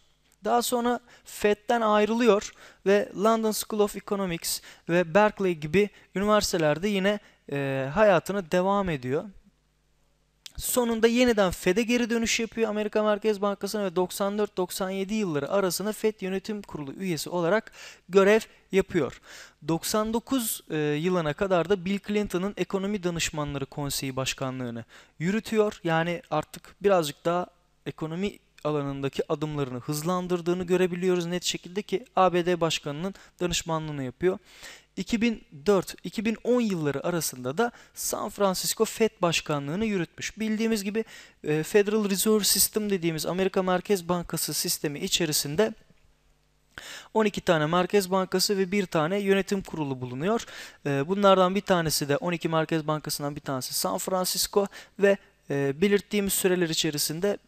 daha sonra FED'den ayrılıyor ve London School of Economics ve Berkeley gibi üniversitelerde yine e, hayatına devam ediyor. Sonunda yeniden FED'e geri dönüş yapıyor Amerika Merkez Bankası'na ve 94-97 yılları arasında FED Yönetim Kurulu üyesi olarak görev yapıyor. 99 e, yılına kadar da Bill Clinton'ın Ekonomi Danışmanları Konseyi Başkanlığını yürütüyor. Yani artık birazcık daha ekonomi alanındaki adımlarını hızlandırdığını görebiliyoruz net şekilde ki ABD Başkanı'nın danışmanlığını yapıyor. 2004-2010 yılları arasında da San Francisco Fed Başkanlığını yürütmüş. Bildiğimiz gibi e, Federal Reserve System dediğimiz Amerika Merkez Bankası sistemi içerisinde 12 tane Merkez Bankası ve bir tane yönetim kurulu bulunuyor. E, bunlardan bir tanesi de 12 Merkez Bankası'ndan bir tanesi San Francisco ve e, belirttiğimiz süreler içerisinde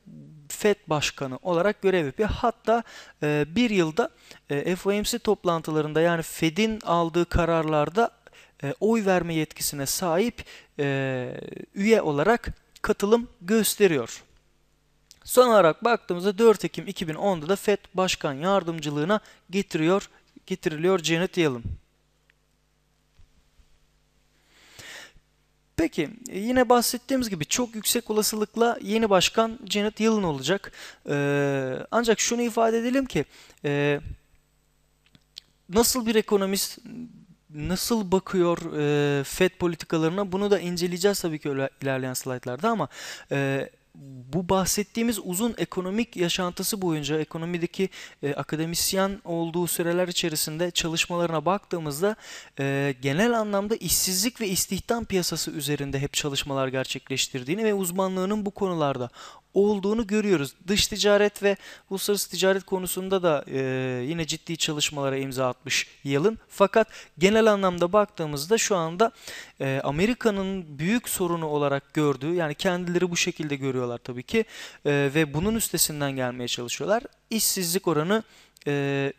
FED Başkanı olarak görev yapıyor. Hatta e, bir yılda e, FOMC toplantılarında yani FED'in aldığı kararlarda e, oy verme yetkisine sahip e, üye olarak katılım gösteriyor. Son olarak baktığımızda 4 Ekim 2010'da da FED Başkan Yardımcılığına getiriyor, getiriliyor Janet Yellen. Peki e, yine bahsettiğimiz gibi çok yüksek olasılıkla yeni başkan Janet Yellen olacak. Ee, ancak şunu ifade edelim ki e, nasıl bir ekonomist nasıl bakıyor e, FED politikalarına bunu da inceleyeceğiz tabii ki öyle ilerleyen slaytlarda ama e, bu bahsettiğimiz uzun ekonomik yaşantısı boyunca ekonomideki e, akademisyen olduğu süreler içerisinde çalışmalarına baktığımızda e, genel anlamda işsizlik ve istihdam piyasası üzerinde hep çalışmalar gerçekleştirdiğini ve uzmanlığının bu konularda olduğunu görüyoruz. Dış ticaret ve uluslararası ticaret konusunda da e, yine ciddi çalışmalara imza atmış Yalın. Fakat genel anlamda baktığımızda şu anda e, Amerika'nın büyük sorunu olarak gördüğü yani kendileri bu şekilde görüyorlar tabii ki e, ve bunun üstesinden gelmeye çalışıyorlar. İşsizlik oranı e,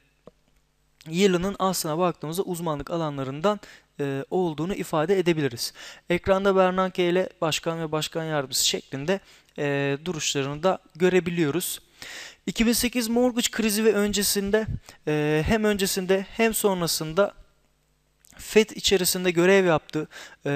Yalın'ın aslına baktığımızda uzmanlık alanlarından e, olduğunu ifade edebiliriz. Ekranda Bernanke ile başkan ve başkan yardımcısı şeklinde e, duruşlarını da görebiliyoruz. 2008 mortgage krizi ve öncesinde e, hem öncesinde hem sonrasında FED içerisinde görev yaptı. E,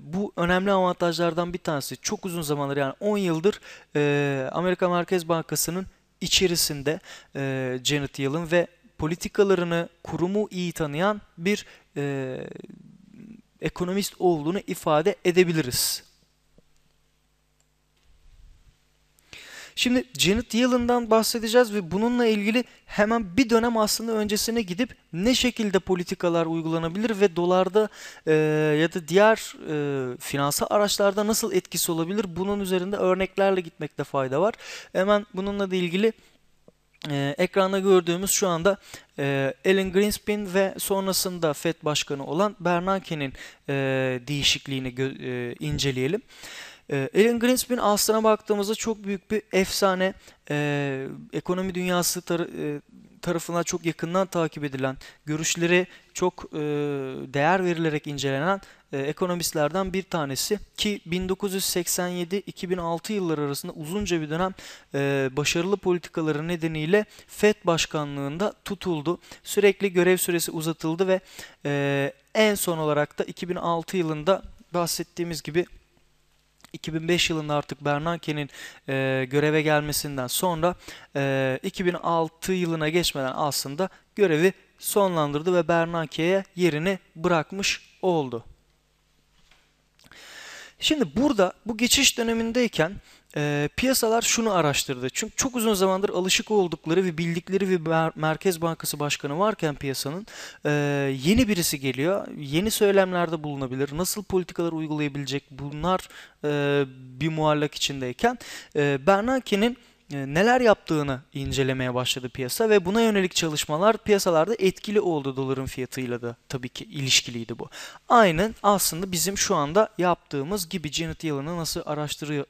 bu önemli avantajlardan bir tanesi. Çok uzun zamandır yani 10 yıldır e, Amerika Merkez Bankası'nın içerisinde e, Janet Yellen ve politikalarını kurumu iyi tanıyan bir e, ekonomist olduğunu ifade edebiliriz. Şimdi Janet Yellen'dan bahsedeceğiz ve bununla ilgili hemen bir dönem aslında öncesine gidip ne şekilde politikalar uygulanabilir ve dolarda e, ya da diğer e, finansal araçlarda nasıl etkisi olabilir bunun üzerinde örneklerle gitmekte fayda var. Hemen bununla da ilgili ee, ekranda gördüğümüz şu anda e, Alan Greenspan ve sonrasında FED Başkanı olan Bernanke'nin e, değişikliğini e, inceleyelim. E, ee, Alan Greenspan aslına baktığımızda çok büyük bir efsane. E, ekonomi dünyası tar e, tarafından çok yakından takip edilen, görüşleri çok e, değer verilerek incelenen e, ekonomistlerden bir tanesi ki 1987-2006 yılları arasında uzunca bir dönem e, başarılı politikaları nedeniyle FED başkanlığında tutuldu. Sürekli görev süresi uzatıldı ve e, en son olarak da 2006 yılında bahsettiğimiz gibi 2005 yılında artık Bernanke'nin e, göreve gelmesinden sonra e, 2006 yılına geçmeden aslında görevi sonlandırdı ve Bernanke'ye yerini bırakmış oldu. Şimdi burada bu geçiş dönemindeyken e, piyasalar şunu araştırdı. Çünkü çok uzun zamandır alışık oldukları ve bildikleri bir Merkez Bankası Başkanı varken piyasanın e, yeni birisi geliyor. Yeni söylemlerde bulunabilir. Nasıl politikalar uygulayabilecek bunlar e, bir muallak içindeyken e, Bernanke'nin e, neler yaptığını incelemeye başladı piyasa ve buna yönelik çalışmalar piyasalarda etkili oldu doların fiyatıyla da tabii ki ilişkiliydi bu. Aynen aslında bizim şu anda yaptığımız gibi Janet Yellen'ı nasıl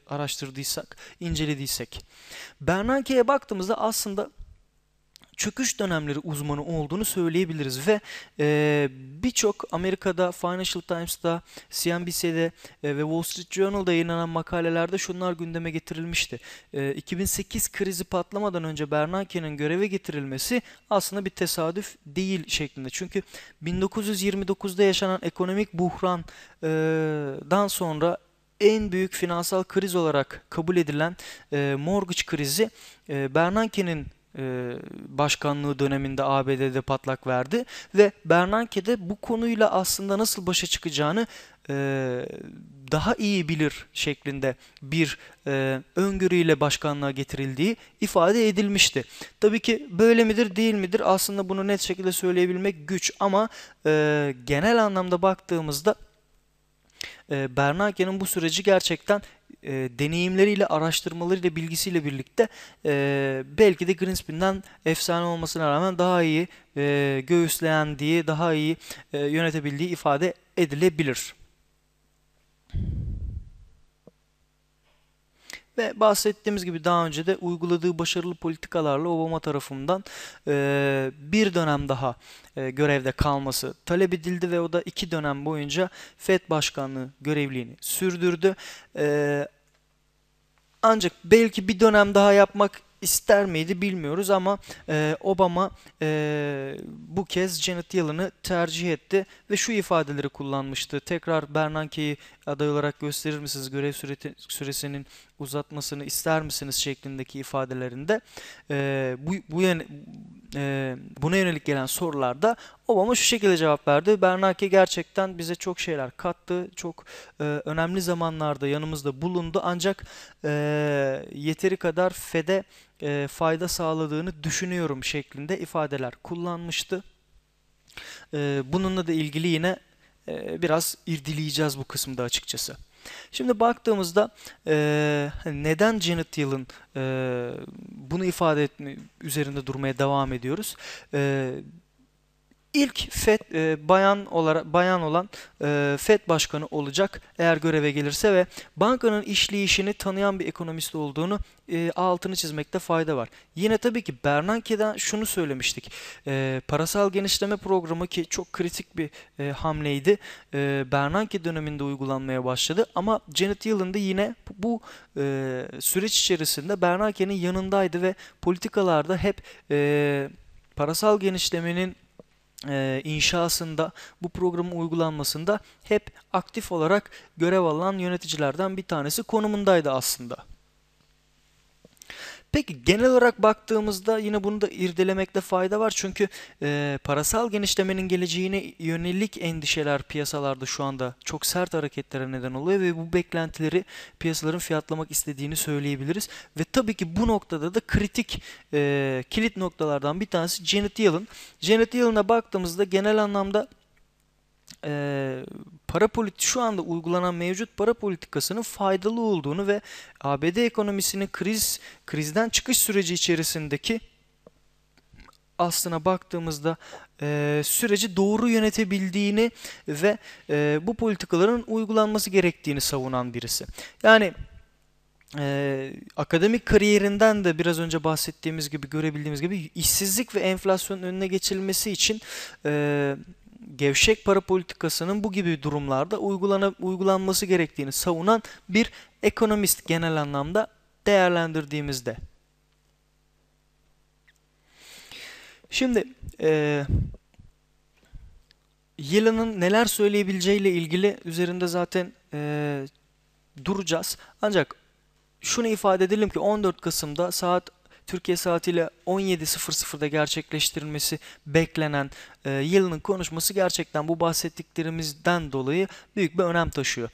araştırdıysak, incelediysek. Bernanke'ye baktığımızda aslında çöküş dönemleri uzmanı olduğunu söyleyebiliriz ve e, birçok Amerika'da Financial Times'ta, CNBC'de e, ve Wall Street Journal'da yayınlanan makalelerde şunlar gündeme getirilmişti. E, 2008 krizi patlamadan önce Bernanke'nin göreve getirilmesi aslında bir tesadüf değil şeklinde. Çünkü 1929'da yaşanan ekonomik buhrandan sonra en büyük finansal kriz olarak kabul edilen e, mortgage krizi e, Bernanke'nin e, başkanlığı döneminde ABD'de patlak verdi ve Bernanke de bu konuyla aslında nasıl başa çıkacağını e, daha iyi bilir şeklinde bir e, öngörüyle başkanlığa getirildiği ifade edilmişti. Tabii ki böyle midir değil midir aslında bunu net şekilde söyleyebilmek güç ama genel anlamda baktığımızda ee, Bernanke'nin bu süreci gerçekten e, deneyimleriyle, araştırmalarıyla, bilgisiyle birlikte e, belki de Greenspan'den efsane olmasına rağmen daha iyi e, göğüslendiği, daha iyi e, yönetebildiği ifade edilebilir ve bahsettiğimiz gibi daha önce de uyguladığı başarılı politikalarla Obama tarafından e, bir dönem daha e, görevde kalması talep edildi ve o da iki dönem boyunca FED başkanlığı görevliğini sürdürdü. E, ancak belki bir dönem daha yapmak ister miydi bilmiyoruz ama e, Obama e, bu kez Janet Yellen'ı tercih etti ve şu ifadeleri kullanmıştı. Tekrar Bernanke'yi aday olarak gösterir misiniz? Görev süresinin uzatmasını ister misiniz? şeklindeki ifadelerinde e, bu, bu yani, e, buna yönelik gelen sorularda Obama şu şekilde cevap verdi. Bernanke gerçekten bize çok şeyler kattı. Çok e, önemli zamanlarda yanımızda bulundu. Ancak e, yeteri kadar FED'e e, fayda sağladığını düşünüyorum şeklinde ifadeler kullanmıştı. E, bununla da ilgili yine ee, biraz irdileyeceğiz bu kısımda açıkçası. Şimdi baktığımızda ee, hani neden Janet Yellen ee, bunu ifade etme üzerinde durmaya devam ediyoruz? E, ilk FED e, bayan olarak bayan olan e, FED başkanı olacak eğer göreve gelirse ve bankanın işleyişini tanıyan bir ekonomist olduğunu e, altını çizmekte fayda var. Yine tabii ki Bernanke'den şunu söylemiştik. E, parasal genişleme programı ki çok kritik bir e, hamleydi. E, Bernanke döneminde uygulanmaya başladı ama Janet Yellen de yine bu e, süreç içerisinde Bernanke'nin yanındaydı ve politikalarda hep e, parasal genişlemenin e, inşasında, bu programın uygulanmasında hep aktif olarak görev alan yöneticilerden bir tanesi konumundaydı aslında. Peki genel olarak baktığımızda yine bunu da irdelemekte fayda var. Çünkü e, parasal genişlemenin geleceğine yönelik endişeler piyasalarda şu anda çok sert hareketlere neden oluyor ve bu beklentileri piyasaların fiyatlamak istediğini söyleyebiliriz. Ve tabii ki bu noktada da kritik e, kilit noktalardan bir tanesi Janet Yellen. Janet Yellen'a baktığımızda genel anlamda e, para politi şu anda uygulanan mevcut para politikasının faydalı olduğunu ve ABD ekonomisinin kriz krizden çıkış süreci içerisindeki aslına baktığımızda e, süreci doğru yönetebildiğini ve e, bu politikaların uygulanması gerektiğini savunan birisi. Yani e, akademik kariyerinden de biraz önce bahsettiğimiz gibi görebildiğimiz gibi işsizlik ve enflasyonun önüne geçilmesi için e, gevşek para politikasının bu gibi durumlarda uygulana, uygulanması gerektiğini savunan bir ekonomist genel anlamda değerlendirdiğimizde. Şimdi e, Yellen'ın neler söyleyebileceğiyle ilgili üzerinde zaten e, duracağız. Ancak şunu ifade edelim ki 14 Kasım'da saat Türkiye saatiyle 17.00'da gerçekleştirilmesi beklenen e, yılının konuşması gerçekten bu bahsettiklerimizden dolayı büyük bir önem taşıyor.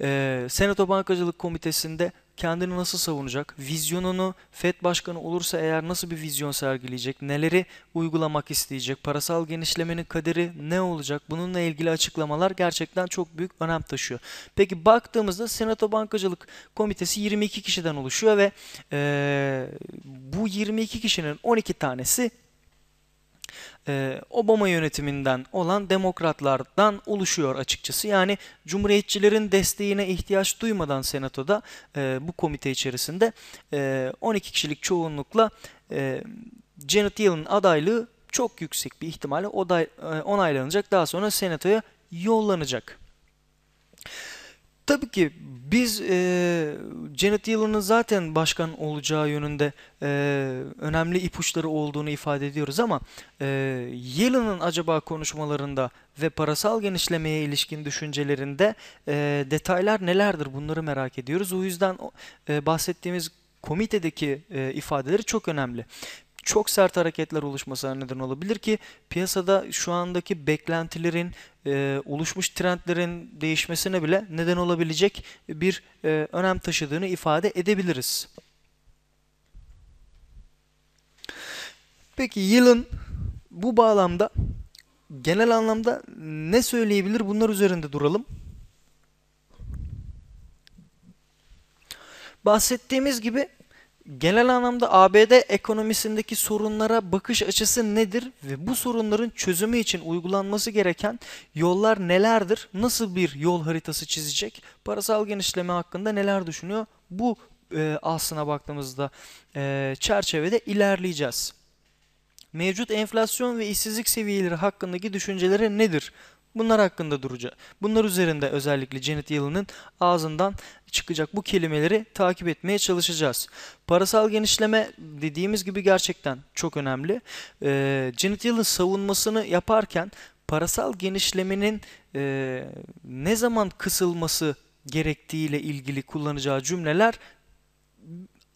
E, Senato Bankacılık Komitesi'nde kendini nasıl savunacak? Vizyonunu FED başkanı olursa eğer nasıl bir vizyon sergileyecek? Neleri uygulamak isteyecek? Parasal genişlemenin kaderi ne olacak? Bununla ilgili açıklamalar gerçekten çok büyük önem taşıyor. Peki baktığımızda Senato Bankacılık Komitesi 22 kişiden oluşuyor ve e, bu 22 kişinin 12 tanesi e, Obama yönetiminden olan demokratlardan oluşuyor açıkçası. Yani cumhuriyetçilerin desteğine ihtiyaç duymadan senatoda e, bu komite içerisinde 12 e, kişilik çoğunlukla Janet Yellen'ın adaylığı çok yüksek bir ihtimalle onaylanacak. Daha sonra senatoya yollanacak. Tabii ki biz e, Janet Yellen'ın zaten başkan olacağı yönünde e, önemli ipuçları olduğunu ifade ediyoruz ama e, Yellen'ın acaba konuşmalarında ve parasal genişlemeye ilişkin düşüncelerinde e, detaylar nelerdir bunları merak ediyoruz. O yüzden e, bahsettiğimiz komitedeki e, ifadeleri çok önemli çok sert hareketler oluşmasına neden olabilir ki piyasada şu andaki beklentilerin e, oluşmuş trendlerin değişmesine bile neden olabilecek bir e, önem taşıdığını ifade edebiliriz. Peki yılın bu bağlamda genel anlamda ne söyleyebilir bunlar üzerinde duralım. Bahsettiğimiz gibi genel anlamda ABD ekonomisindeki sorunlara bakış açısı nedir ve bu sorunların çözümü için uygulanması gereken yollar nelerdir? Nasıl bir yol haritası çizecek? Parasal genişleme hakkında neler düşünüyor? Bu e, aslına baktığımızda e, çerçevede ilerleyeceğiz. Mevcut enflasyon ve işsizlik seviyeleri hakkındaki düşünceleri nedir? Bunlar hakkında duracak. Bunlar üzerinde özellikle Janet Yellen'ın ağzından çıkacak bu kelimeleri takip etmeye çalışacağız. Parasal genişleme dediğimiz gibi gerçekten çok önemli. Ee, Janet Yellen savunmasını yaparken parasal genişlemenin e, ne zaman kısılması gerektiğiyle ilgili kullanacağı cümleler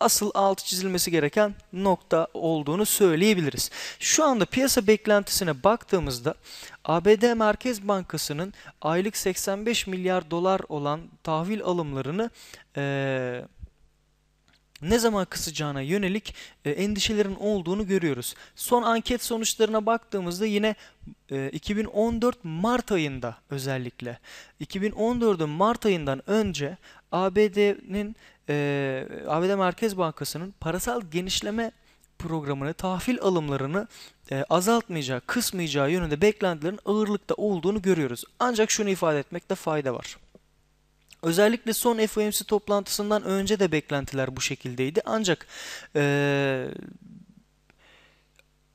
asıl altı çizilmesi gereken nokta olduğunu söyleyebiliriz. Şu anda piyasa beklentisine baktığımızda ABD Merkez Bankası'nın aylık 85 milyar dolar olan tahvil alımlarını ee, ne zaman kısacağına yönelik e, endişelerin olduğunu görüyoruz. Son anket sonuçlarına baktığımızda yine e, 2014 Mart ayında özellikle 2014'ün Mart ayından önce ABD'nin e, ee, ABD Merkez Bankası'nın parasal genişleme programını, tahvil alımlarını e, azaltmayacağı, kısmayacağı yönünde beklentilerin ağırlıkta olduğunu görüyoruz. Ancak şunu ifade etmekte fayda var. Özellikle son FOMC toplantısından önce de beklentiler bu şekildeydi. Ancak e,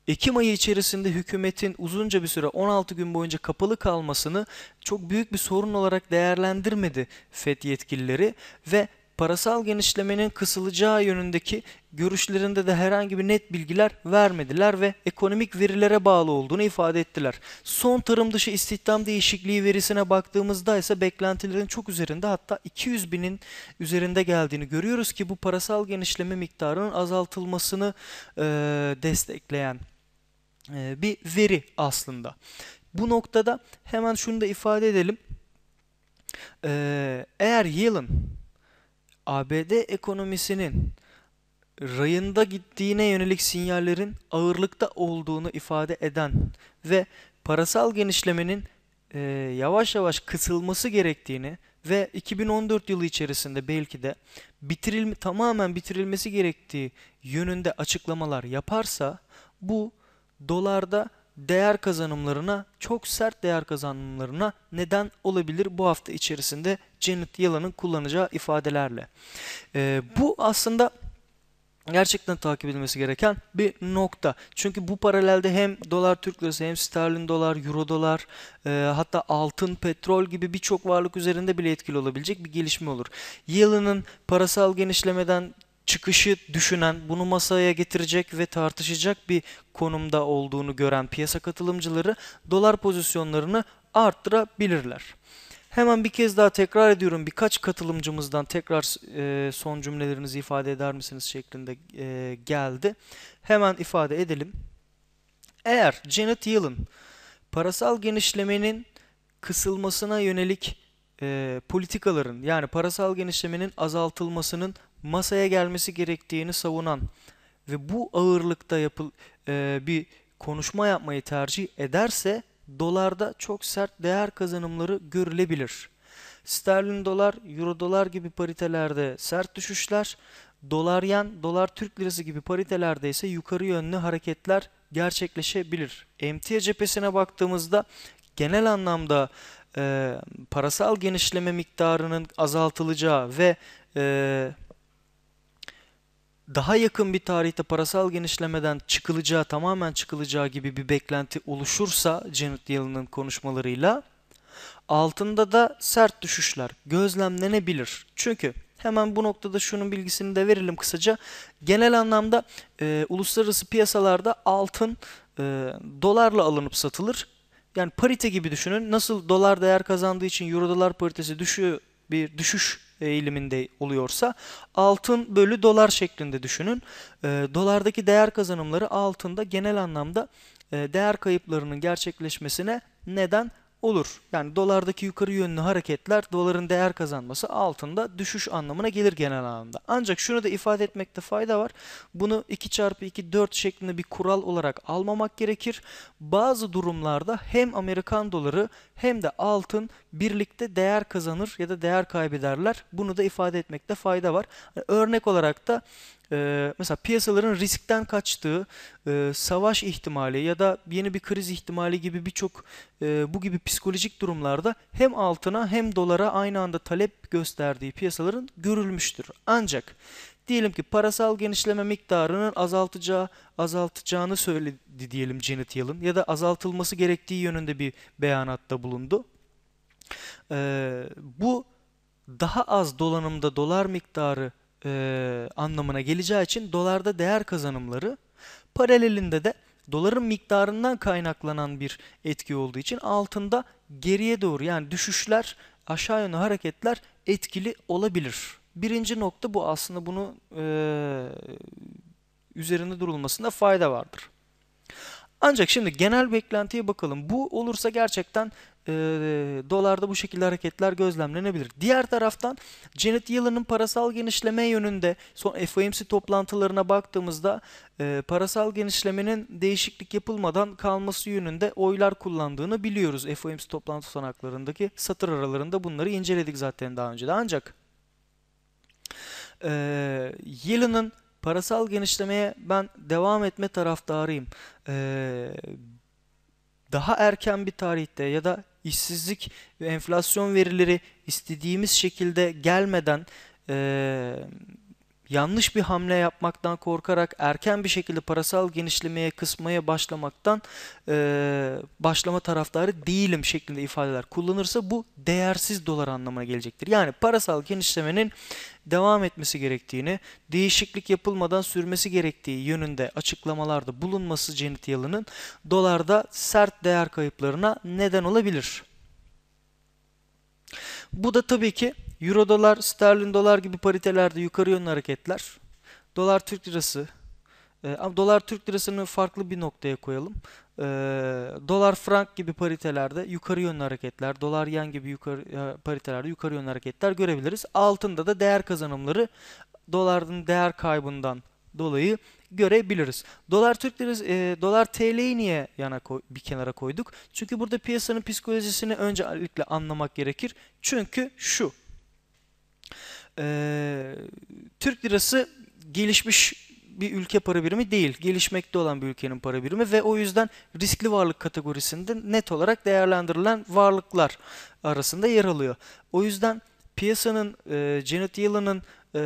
Ekim ayı içerisinde hükümetin uzunca bir süre 16 gün boyunca kapalı kalmasını çok büyük bir sorun olarak değerlendirmedi FED yetkilileri ve parasal genişlemenin kısılacağı yönündeki görüşlerinde de herhangi bir net bilgiler vermediler ve ekonomik verilere bağlı olduğunu ifade ettiler. Son tarım dışı istihdam değişikliği verisine baktığımızda ise beklentilerin çok üzerinde hatta 200 binin üzerinde geldiğini görüyoruz ki bu parasal genişleme miktarının azaltılmasını e, destekleyen e, bir veri aslında. Bu noktada hemen şunu da ifade edelim. Ee, eğer yılın ABD ekonomisinin rayında gittiğine yönelik sinyallerin ağırlıkta olduğunu ifade eden ve parasal genişlemenin e, yavaş yavaş kısılması gerektiğini ve 2014 yılı içerisinde belki de bitirilme, tamamen bitirilmesi gerektiği yönünde açıklamalar yaparsa bu dolarda değer kazanımlarına, çok sert değer kazanımlarına neden olabilir bu hafta içerisinde Janet Yellen'ın kullanacağı ifadelerle. E, bu aslında gerçekten takip edilmesi gereken bir nokta. Çünkü bu paralelde hem dolar Türk lirası hem sterlin dolar, euro dolar e, hatta altın, petrol gibi birçok varlık üzerinde bile etkili olabilecek bir gelişme olur. Yılının parasal genişlemeden çıkışı düşünen, bunu masaya getirecek ve tartışacak bir konumda olduğunu gören piyasa katılımcıları dolar pozisyonlarını arttırabilirler. Hemen bir kez daha tekrar ediyorum. Birkaç katılımcımızdan tekrar e, son cümlelerinizi ifade eder misiniz şeklinde e, geldi. Hemen ifade edelim. Eğer Janet Yellen parasal genişlemenin kısılmasına yönelik e, politikaların yani parasal genişlemenin azaltılmasının masaya gelmesi gerektiğini savunan ve bu ağırlıkta yapıl e, bir konuşma yapmayı tercih ederse dolarda çok sert değer kazanımları görülebilir. Sterlin dolar, euro dolar gibi paritelerde sert düşüşler, dolar yen, dolar Türk lirası gibi paritelerde ise yukarı yönlü hareketler gerçekleşebilir. Emtia cephesine baktığımızda genel anlamda e, parasal genişleme miktarının azaltılacağı ve e, daha yakın bir tarihte parasal genişlemeden çıkılacağı, tamamen çıkılacağı gibi bir beklenti oluşursa Janet Yellen'ın konuşmalarıyla altında da sert düşüşler gözlemlenebilir. Çünkü hemen bu noktada şunun bilgisini de verelim kısaca. Genel anlamda e, uluslararası piyasalarda altın e, dolarla alınıp satılır yani parite gibi düşünün. Nasıl dolar değer kazandığı için euro dolar paritesi düşüyor bir düşüş eğiliminde oluyorsa altın bölü dolar şeklinde düşünün. E, dolardaki değer kazanımları altında genel anlamda e, değer kayıplarının gerçekleşmesine neden olur. Yani dolardaki yukarı yönlü hareketler doların değer kazanması altında düşüş anlamına gelir genel anlamda. Ancak şunu da ifade etmekte fayda var. Bunu 2 çarpı 2 4 şeklinde bir kural olarak almamak gerekir. Bazı durumlarda hem Amerikan doları hem de altın birlikte değer kazanır ya da değer kaybederler. Bunu da ifade etmekte fayda var. örnek olarak da e, mesela piyasaların riskten kaçtığı, e, savaş ihtimali ya da yeni bir kriz ihtimali gibi birçok e, bu gibi psikolojik durumlarda hem altına hem dolara aynı anda talep gösterdiği piyasaların görülmüştür. Ancak diyelim ki parasal genişleme miktarının azaltacağı azaltacağını söyledi diyelim Janet Yellen ya da azaltılması gerektiği yönünde bir beyanatta bulundu. Ee, bu daha az dolanımda dolar miktarı e, anlamına geleceği için dolarda değer kazanımları paralelinde de doların miktarından kaynaklanan bir etki olduğu için altında geriye doğru yani düşüşler aşağı yönlü hareketler etkili olabilir. Birinci nokta bu aslında bunu e, üzerinde durulmasında fayda vardır. Ancak şimdi genel beklentiye bakalım. Bu olursa gerçekten e, dolarda bu şekilde hareketler gözlemlenebilir. Diğer taraftan Janet Yellen'ın parasal genişleme yönünde son FOMC toplantılarına baktığımızda e, parasal genişlemenin değişiklik yapılmadan kalması yönünde oylar kullandığını biliyoruz. FOMC toplantı sonaklarındaki satır aralarında bunları inceledik zaten daha önce de. Ancak e, Yellen'ın parasal genişlemeye ben devam etme taraftarıyım. Ee, daha erken bir tarihte ya da işsizlik ve enflasyon verileri istediğimiz şekilde gelmeden e, yanlış bir hamle yapmaktan korkarak erken bir şekilde parasal genişlemeye kısmaya başlamaktan e, başlama taraftarı değilim şeklinde ifadeler kullanırsa bu değersiz dolar anlamına gelecektir. Yani parasal genişlemenin devam etmesi gerektiğini, değişiklik yapılmadan sürmesi gerektiği yönünde açıklamalarda bulunması yalının dolarda sert değer kayıplarına neden olabilir. Bu da tabii ki Euro dolar, sterlin dolar gibi paritelerde yukarı yönlü hareketler. Dolar Türk lirası. E, ama dolar Türk lirasını farklı bir noktaya koyalım. E, dolar frank gibi paritelerde yukarı yönlü hareketler, dolar yen gibi yukarı e, paritelerde yukarı yönlü hareketler görebiliriz. Altında da değer kazanımları doların değer kaybından dolayı görebiliriz. Dolar Türk Lirası, e, dolar TL'yi niye yana koy, bir kenara koyduk? Çünkü burada piyasanın psikolojisini öncelikle anlamak gerekir. Çünkü şu, ee, Türk lirası gelişmiş bir ülke para birimi değil. Gelişmekte olan bir ülkenin para birimi ve o yüzden riskli varlık kategorisinde net olarak değerlendirilen varlıklar arasında yer alıyor. O yüzden piyasanın e, Janet Yellen'ın e,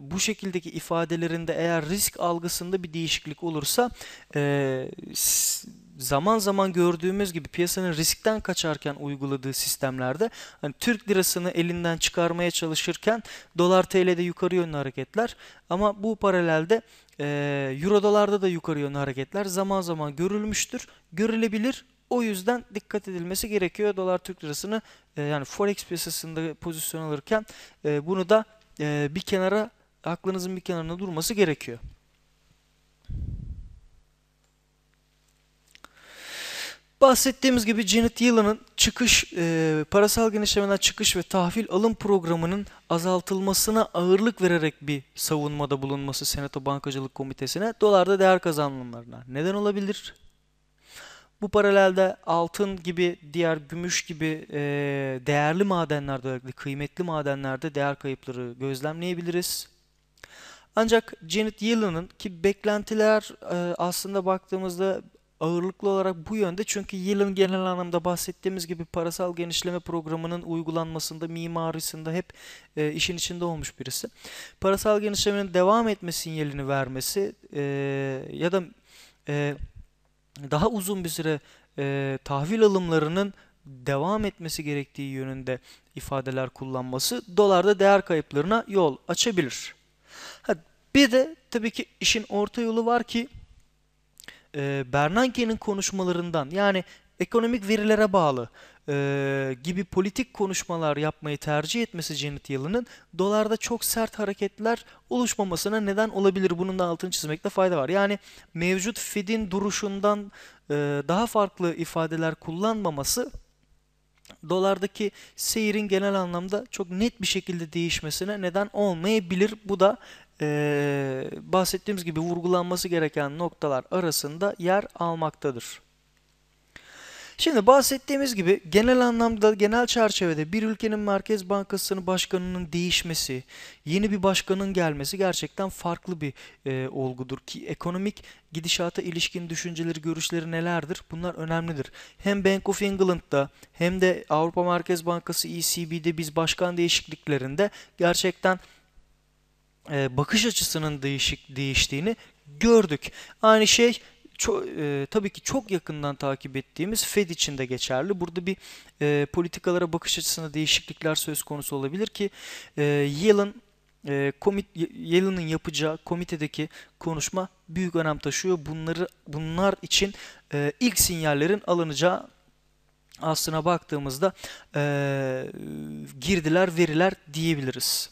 bu şekildeki ifadelerinde eğer risk algısında bir değişiklik olursa e, zaman zaman gördüğümüz gibi piyasanın riskten kaçarken uyguladığı sistemlerde hani Türk lirasını elinden çıkarmaya çalışırken dolar TL'de yukarı yönlü hareketler ama bu paralelde e, euro dolarda da yukarı yönlü hareketler zaman zaman görülmüştür, görülebilir. O yüzden dikkat edilmesi gerekiyor dolar Türk lirasını e, yani forex piyasasında pozisyon alırken e, bunu da e, bir kenara aklınızın bir kenarına durması gerekiyor. Bahsettiğimiz gibi Janet Yellen'ın çıkış, e, parasal genişlemeden çıkış ve tahvil alım programının azaltılmasına ağırlık vererek bir savunmada bulunması Senato Bankacılık Komitesi'ne dolarda değer kazanımlarına neden olabilir. Bu paralelde altın gibi, diğer gümüş gibi e, değerli madenlerde, özellikle kıymetli madenlerde değer kayıpları gözlemleyebiliriz. Ancak Janet Yellen'ın ki beklentiler e, aslında baktığımızda ağırlıklı olarak bu yönde çünkü yılın genel anlamda bahsettiğimiz gibi parasal genişleme programının uygulanmasında, mimarisinde hep e, işin içinde olmuş birisi. Parasal genişlemenin devam etme sinyalini vermesi e, ya da e, daha uzun bir süre e, tahvil alımlarının devam etmesi gerektiği yönünde ifadeler kullanması dolarda değer kayıplarına yol açabilir. Ha, bir de tabii ki işin orta yolu var ki e, Bernanke'nin konuşmalarından yani ekonomik verilere bağlı e, gibi politik konuşmalar yapmayı tercih etmesi Janet Yellen'ın dolarda çok sert hareketler oluşmamasına neden olabilir. Bunun da altını çizmekte fayda var. Yani mevcut Fed'in duruşundan e, daha farklı ifadeler kullanmaması dolardaki seyirin genel anlamda çok net bir şekilde değişmesine neden olmayabilir. Bu da e, bahsettiğimiz gibi vurgulanması gereken noktalar arasında yer almaktadır. Şimdi bahsettiğimiz gibi genel anlamda, genel çerçevede bir ülkenin merkez bankasının başkanının değişmesi, yeni bir başkanın gelmesi gerçekten farklı bir e, olgudur ki ekonomik gidişata ilişkin düşünceleri, görüşleri nelerdir? Bunlar önemlidir. Hem Bank of England'da hem de Avrupa Merkez Bankası ECB'de biz başkan değişikliklerinde gerçekten e, bakış açısının değişik değiştiğini gördük. Aynı şey çok, e, tabii ki çok yakından takip ettiğimiz Fed için de geçerli. Burada bir e, politikalara bakış açısına değişiklikler söz konusu olabilir ki e, Yellen e, komit Yellen'ın yapacağı komitedeki konuşma büyük önem taşıyor. Bunları bunlar için e, ilk sinyallerin alınacağı aslına baktığımızda e, girdiler veriler diyebiliriz.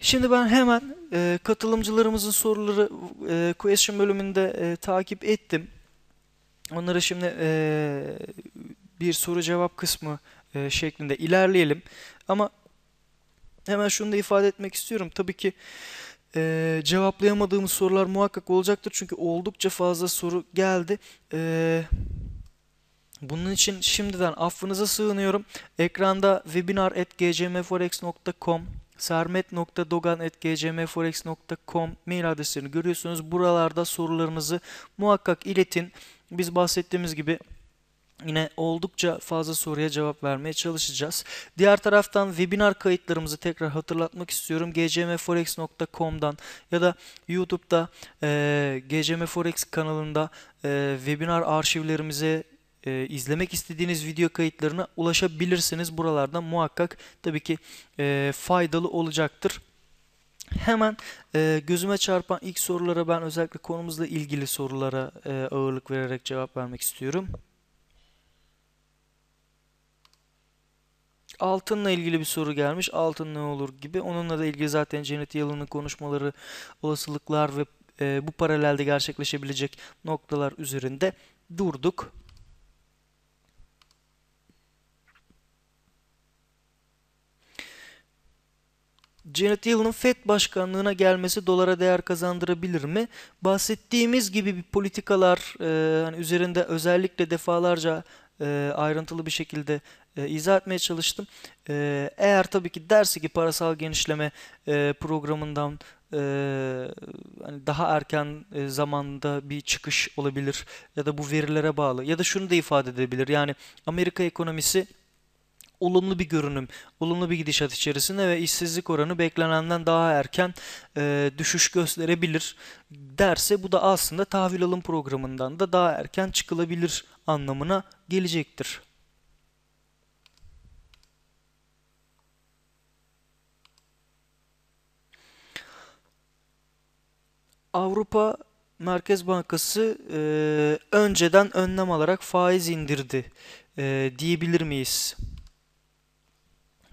Şimdi ben hemen e, katılımcılarımızın soruları e, question bölümünde e, takip ettim. Onlara şimdi e, bir soru cevap kısmı e, şeklinde ilerleyelim. Ama hemen şunu da ifade etmek istiyorum. Tabii ki e, cevaplayamadığımız sorular muhakkak olacaktır. Çünkü oldukça fazla soru geldi. E, bunun için şimdiden affınıza sığınıyorum. Ekranda webinar.gcmforex.com sarmet.dogan.gcmforex.com mail adreslerini görüyorsunuz. Buralarda sorularınızı muhakkak iletin. Biz bahsettiğimiz gibi Yine oldukça fazla soruya cevap vermeye çalışacağız. Diğer taraftan webinar kayıtlarımızı tekrar hatırlatmak istiyorum. gcmforex.com'dan ya da YouTube'da e, gcmforex kanalında e, webinar arşivlerimize e, izlemek istediğiniz video kayıtlarına ulaşabilirsiniz. Buralardan muhakkak tabii ki e, faydalı olacaktır. Hemen e, gözüme çarpan ilk sorulara ben özellikle konumuzla ilgili sorulara e, ağırlık vererek cevap vermek istiyorum. Altınla ilgili bir soru gelmiş. Altın ne olur gibi. Onunla da ilgili zaten cennet Yellen'ın konuşmaları, olasılıklar ve e, bu paralelde gerçekleşebilecek noktalar üzerinde durduk. Janet Yellen'ın FED başkanlığına gelmesi dolara değer kazandırabilir mi? Bahsettiğimiz gibi bir politikalar e, hani üzerinde özellikle defalarca e, ayrıntılı bir şekilde e, izah etmeye çalıştım. E, eğer tabii ki dersi ki parasal genişleme e, programından e, hani daha erken e, zamanda bir çıkış olabilir ya da bu verilere bağlı ya da şunu da ifade edebilir yani Amerika ekonomisi olumlu bir görünüm, olumlu bir gidişat içerisinde ve işsizlik oranı beklenenden daha erken e, düşüş gösterebilir derse bu da aslında tahvil alım programından da daha erken çıkılabilir anlamına gelecektir. Avrupa Merkez Bankası e, önceden önlem alarak faiz indirdi e, diyebilir miyiz?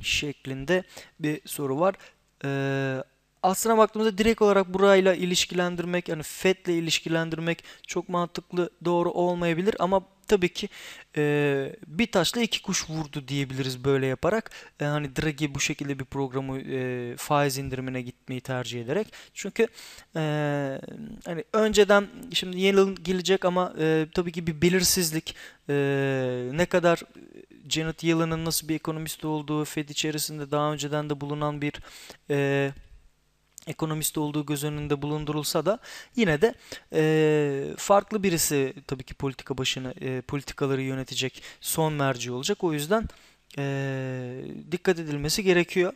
şeklinde bir soru var. Ee, aslına baktığımızda direkt olarak burayla ilişkilendirmek yani FED'le ilişkilendirmek çok mantıklı doğru olmayabilir ama tabii ki e, bir taşla iki kuş vurdu diyebiliriz böyle yaparak. E, hani Draghi bu şekilde bir programı e, faiz indirimine gitmeyi tercih ederek. Çünkü e, hani önceden şimdi yeni yıl gelecek ama e, tabii ki bir belirsizlik e, ne kadar Janet Yellen'ın nasıl bir ekonomist olduğu, Fed içerisinde daha önceden de bulunan bir e, ekonomist olduğu göz önünde bulundurulsa da yine de e, farklı birisi tabii ki politika başını e, politikaları yönetecek son merci olacak. O yüzden e, dikkat edilmesi gerekiyor.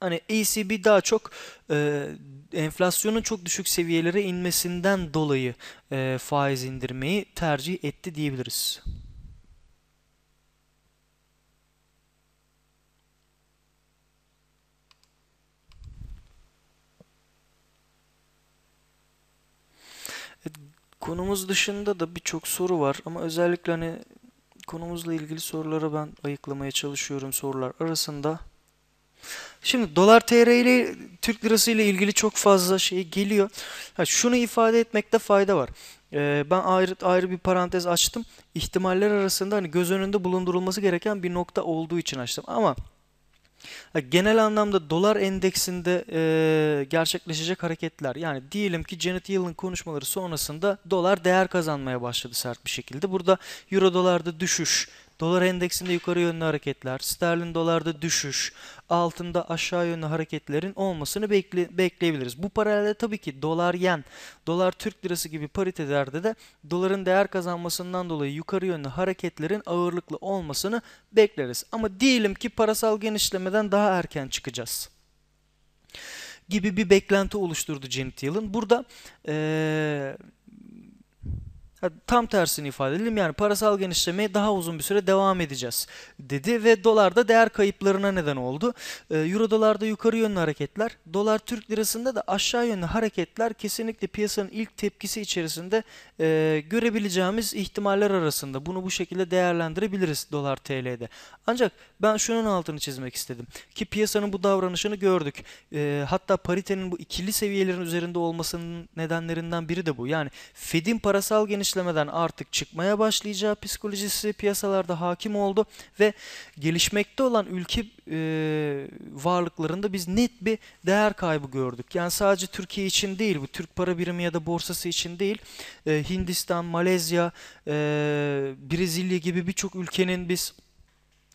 Hani ECB daha çok e, enflasyonun çok düşük seviyelere inmesinden dolayı e, faiz indirmeyi tercih etti diyebiliriz. Konumuz dışında da birçok soru var ama özellikle hani konumuzla ilgili soruları ben ayıklamaya çalışıyorum sorular arasında. Şimdi dolar TR ile Türk lirası ile ilgili çok fazla şey geliyor. Ha, şunu ifade etmekte fayda var. Ee, ben ayrı ayrı bir parantez açtım. İhtimaller arasında hani göz önünde bulundurulması gereken bir nokta olduğu için açtım. Ama Genel anlamda dolar endeksinde e, gerçekleşecek hareketler yani diyelim ki Janet Yellen konuşmaları sonrasında dolar değer kazanmaya başladı sert bir şekilde. Burada euro dolarda düşüş Dolar endeksinde yukarı yönlü hareketler, sterlin dolarda düşüş, altında aşağı yönlü hareketlerin olmasını bekle, bekleyebiliriz. Bu paralelde tabii ki dolar yen, dolar Türk lirası gibi paritelerde de doların değer kazanmasından dolayı yukarı yönlü hareketlerin ağırlıklı olmasını bekleriz. Ama diyelim ki parasal genişlemeden daha erken çıkacağız gibi bir beklenti oluşturdu Janet Yellen. Burada ee, Tam tersini ifade edelim yani parasal genişlemeye daha uzun bir süre devam edeceğiz dedi ve dolarda değer kayıplarına neden oldu. Ee, Euro dolarda yukarı yönlü hareketler, dolar Türk lirasında da aşağı yönlü hareketler kesinlikle piyasanın ilk tepkisi içerisinde e, görebileceğimiz ihtimaller arasında. Bunu bu şekilde değerlendirebiliriz dolar TL'de. Ancak ben şunun altını çizmek istedim ki piyasanın bu davranışını gördük. E, hatta paritenin bu ikili seviyelerin üzerinde olmasının nedenlerinden biri de bu. Yani Fed'in parasal genişlemeye gençlemeden artık çıkmaya başlayacağı psikolojisi piyasalarda hakim oldu ve gelişmekte olan ülke e, varlıklarında biz net bir değer kaybı gördük. Yani sadece Türkiye için değil, bu Türk para birimi ya da borsası için değil, e, Hindistan, Malezya, e, Brezilya gibi birçok ülkenin biz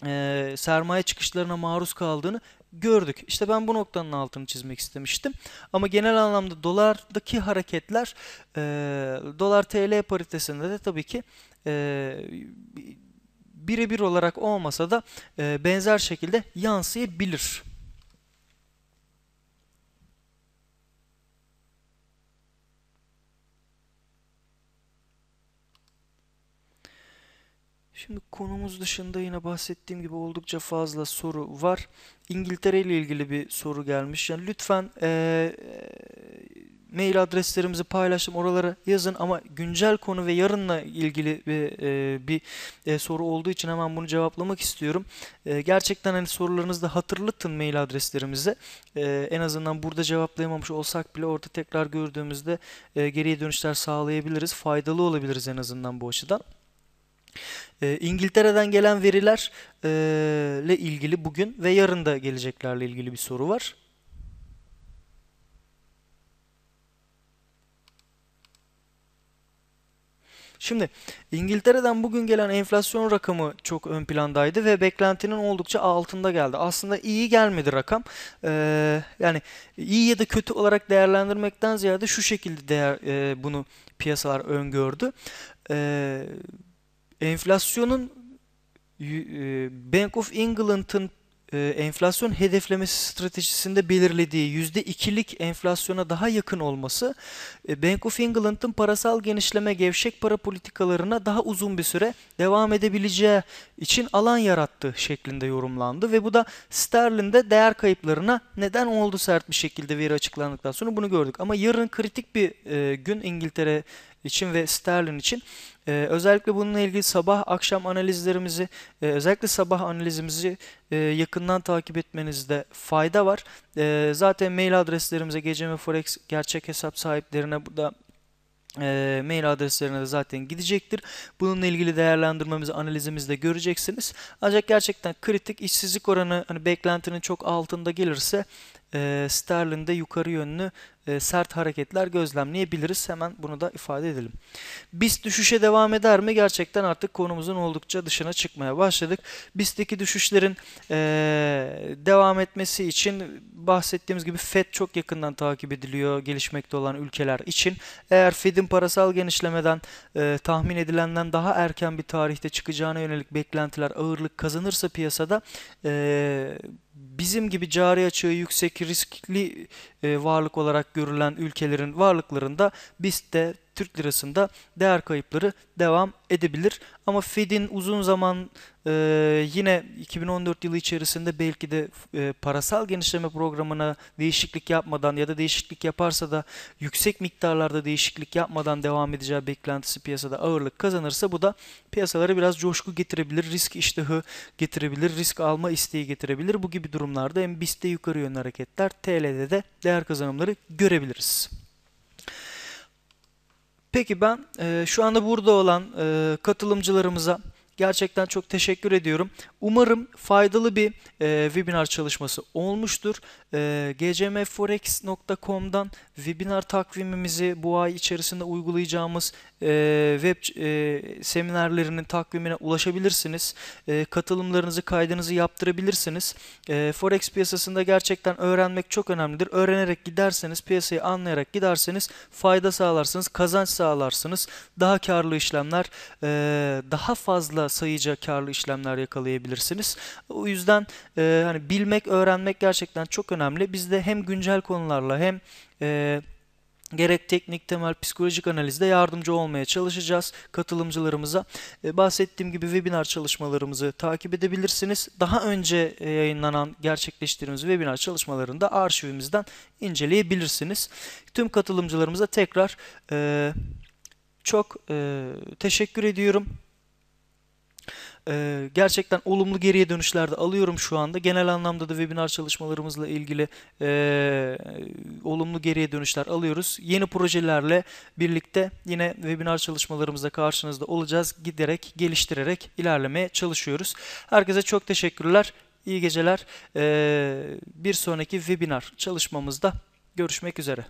e, sermaye çıkışlarına maruz kaldığını gördük. İşte ben bu noktanın altını çizmek istemiştim. Ama genel anlamda dolardaki hareketler e, dolar TL paritesinde de tabii ki e, birebir olarak olmasa da e, benzer şekilde yansıyabilir. Şimdi konumuz dışında yine bahsettiğim gibi oldukça fazla soru var. İngiltere ile ilgili bir soru gelmiş. Yani lütfen e, e, mail adreslerimizi paylaştım oralara yazın ama güncel konu ve yarınla ilgili bir, e, bir e, soru olduğu için hemen bunu cevaplamak istiyorum. E, gerçekten hani sorularınızı da hatırlatın mail adreslerimize. E, en azından burada cevaplayamamış olsak bile orada tekrar gördüğümüzde e, geriye dönüşler sağlayabiliriz. Faydalı olabiliriz en azından bu açıdan. E, İngiltere'den gelen verilerle e, ilgili bugün ve yarın da geleceklerle ilgili bir soru var. Şimdi İngiltere'den bugün gelen enflasyon rakamı çok ön plandaydı ve beklentinin oldukça altında geldi. Aslında iyi gelmedi rakam. Ee, yani iyi ya da kötü olarak değerlendirmekten ziyade şu şekilde değer, e, bunu piyasalar öngördü. Ee, enflasyonun e, Bank of England'ın e, enflasyon hedeflemesi stratejisinde belirlediği %2'lik enflasyona daha yakın olması e, Bank of England'ın parasal genişleme gevşek para politikalarına daha uzun bir süre devam edebileceği için alan yarattı şeklinde yorumlandı ve bu da sterlinde değer kayıplarına neden oldu sert bir şekilde veri açıklandıktan sonra bunu gördük. Ama yarın kritik bir gün İngiltere için ve sterlin için. Ee, özellikle bununla ilgili sabah akşam analizlerimizi, e, özellikle sabah analizimizi e, yakından takip etmenizde fayda var. E, zaten mail adreslerimize GCM Forex gerçek hesap sahiplerine burada e, mail adreslerine de zaten gidecektir. Bununla ilgili değerlendirmemizi, analizimizi de göreceksiniz. Ancak gerçekten kritik işsizlik oranı hani beklentinin çok altında gelirse e, sterlin yukarı yönlü e, sert hareketler gözlemleyebiliriz. Hemen bunu da ifade edelim. BIST düşüşe devam eder mi? Gerçekten artık konumuzun oldukça dışına çıkmaya başladık. BIST'teki düşüşlerin e, devam etmesi için bahsettiğimiz gibi FED çok yakından takip ediliyor gelişmekte olan ülkeler için. Eğer FED'in parasal genişlemeden e, tahmin edilenden daha erken bir tarihte çıkacağına yönelik beklentiler ağırlık kazanırsa piyasada bizim gibi cari açığı yüksek riskli e, varlık olarak görülen ülkelerin varlıklarında biz de. Türk lirasında değer kayıpları devam edebilir. Ama Fed'in uzun zaman e, yine 2014 yılı içerisinde belki de e, parasal genişleme programına değişiklik yapmadan ya da değişiklik yaparsa da yüksek miktarlarda değişiklik yapmadan devam edeceği beklentisi piyasada ağırlık kazanırsa bu da piyasalara biraz coşku getirebilir, risk iştahı getirebilir, risk alma isteği getirebilir. Bu gibi durumlarda hem BIST'te yukarı yönlü hareketler, TL'de de değer kazanımları görebiliriz. Peki ben e, şu anda burada olan e, katılımcılarımıza Gerçekten çok teşekkür ediyorum. Umarım faydalı bir e, webinar çalışması olmuştur. E, gcmforex.com'dan webinar takvimimizi bu ay içerisinde uygulayacağımız e, web e, seminerlerinin takvimine ulaşabilirsiniz. E, katılımlarınızı, kaydınızı yaptırabilirsiniz. E, Forex piyasasında gerçekten öğrenmek çok önemlidir. Öğrenerek giderseniz, piyasayı anlayarak giderseniz fayda sağlarsınız, kazanç sağlarsınız. Daha karlı işlemler, e, daha fazla da sayıca karlı işlemler yakalayabilirsiniz. O yüzden e, hani bilmek, öğrenmek gerçekten çok önemli. Biz de hem güncel konularla hem e, gerek teknik temel psikolojik analizde yardımcı olmaya çalışacağız katılımcılarımıza. E, bahsettiğim gibi webinar çalışmalarımızı takip edebilirsiniz. Daha önce e, yayınlanan gerçekleştirdiğimiz webinar çalışmalarını da arşivimizden inceleyebilirsiniz. Tüm katılımcılarımıza tekrar e, çok teşekkür ediyorum. Ee, gerçekten olumlu geriye dönüşler de alıyorum şu anda. Genel anlamda da webinar çalışmalarımızla ilgili e, olumlu geriye dönüşler alıyoruz. Yeni projelerle birlikte yine webinar çalışmalarımızda karşınızda olacağız. Giderek, geliştirerek ilerlemeye çalışıyoruz. Herkese çok teşekkürler. İyi geceler. Ee, bir sonraki webinar çalışmamızda görüşmek üzere.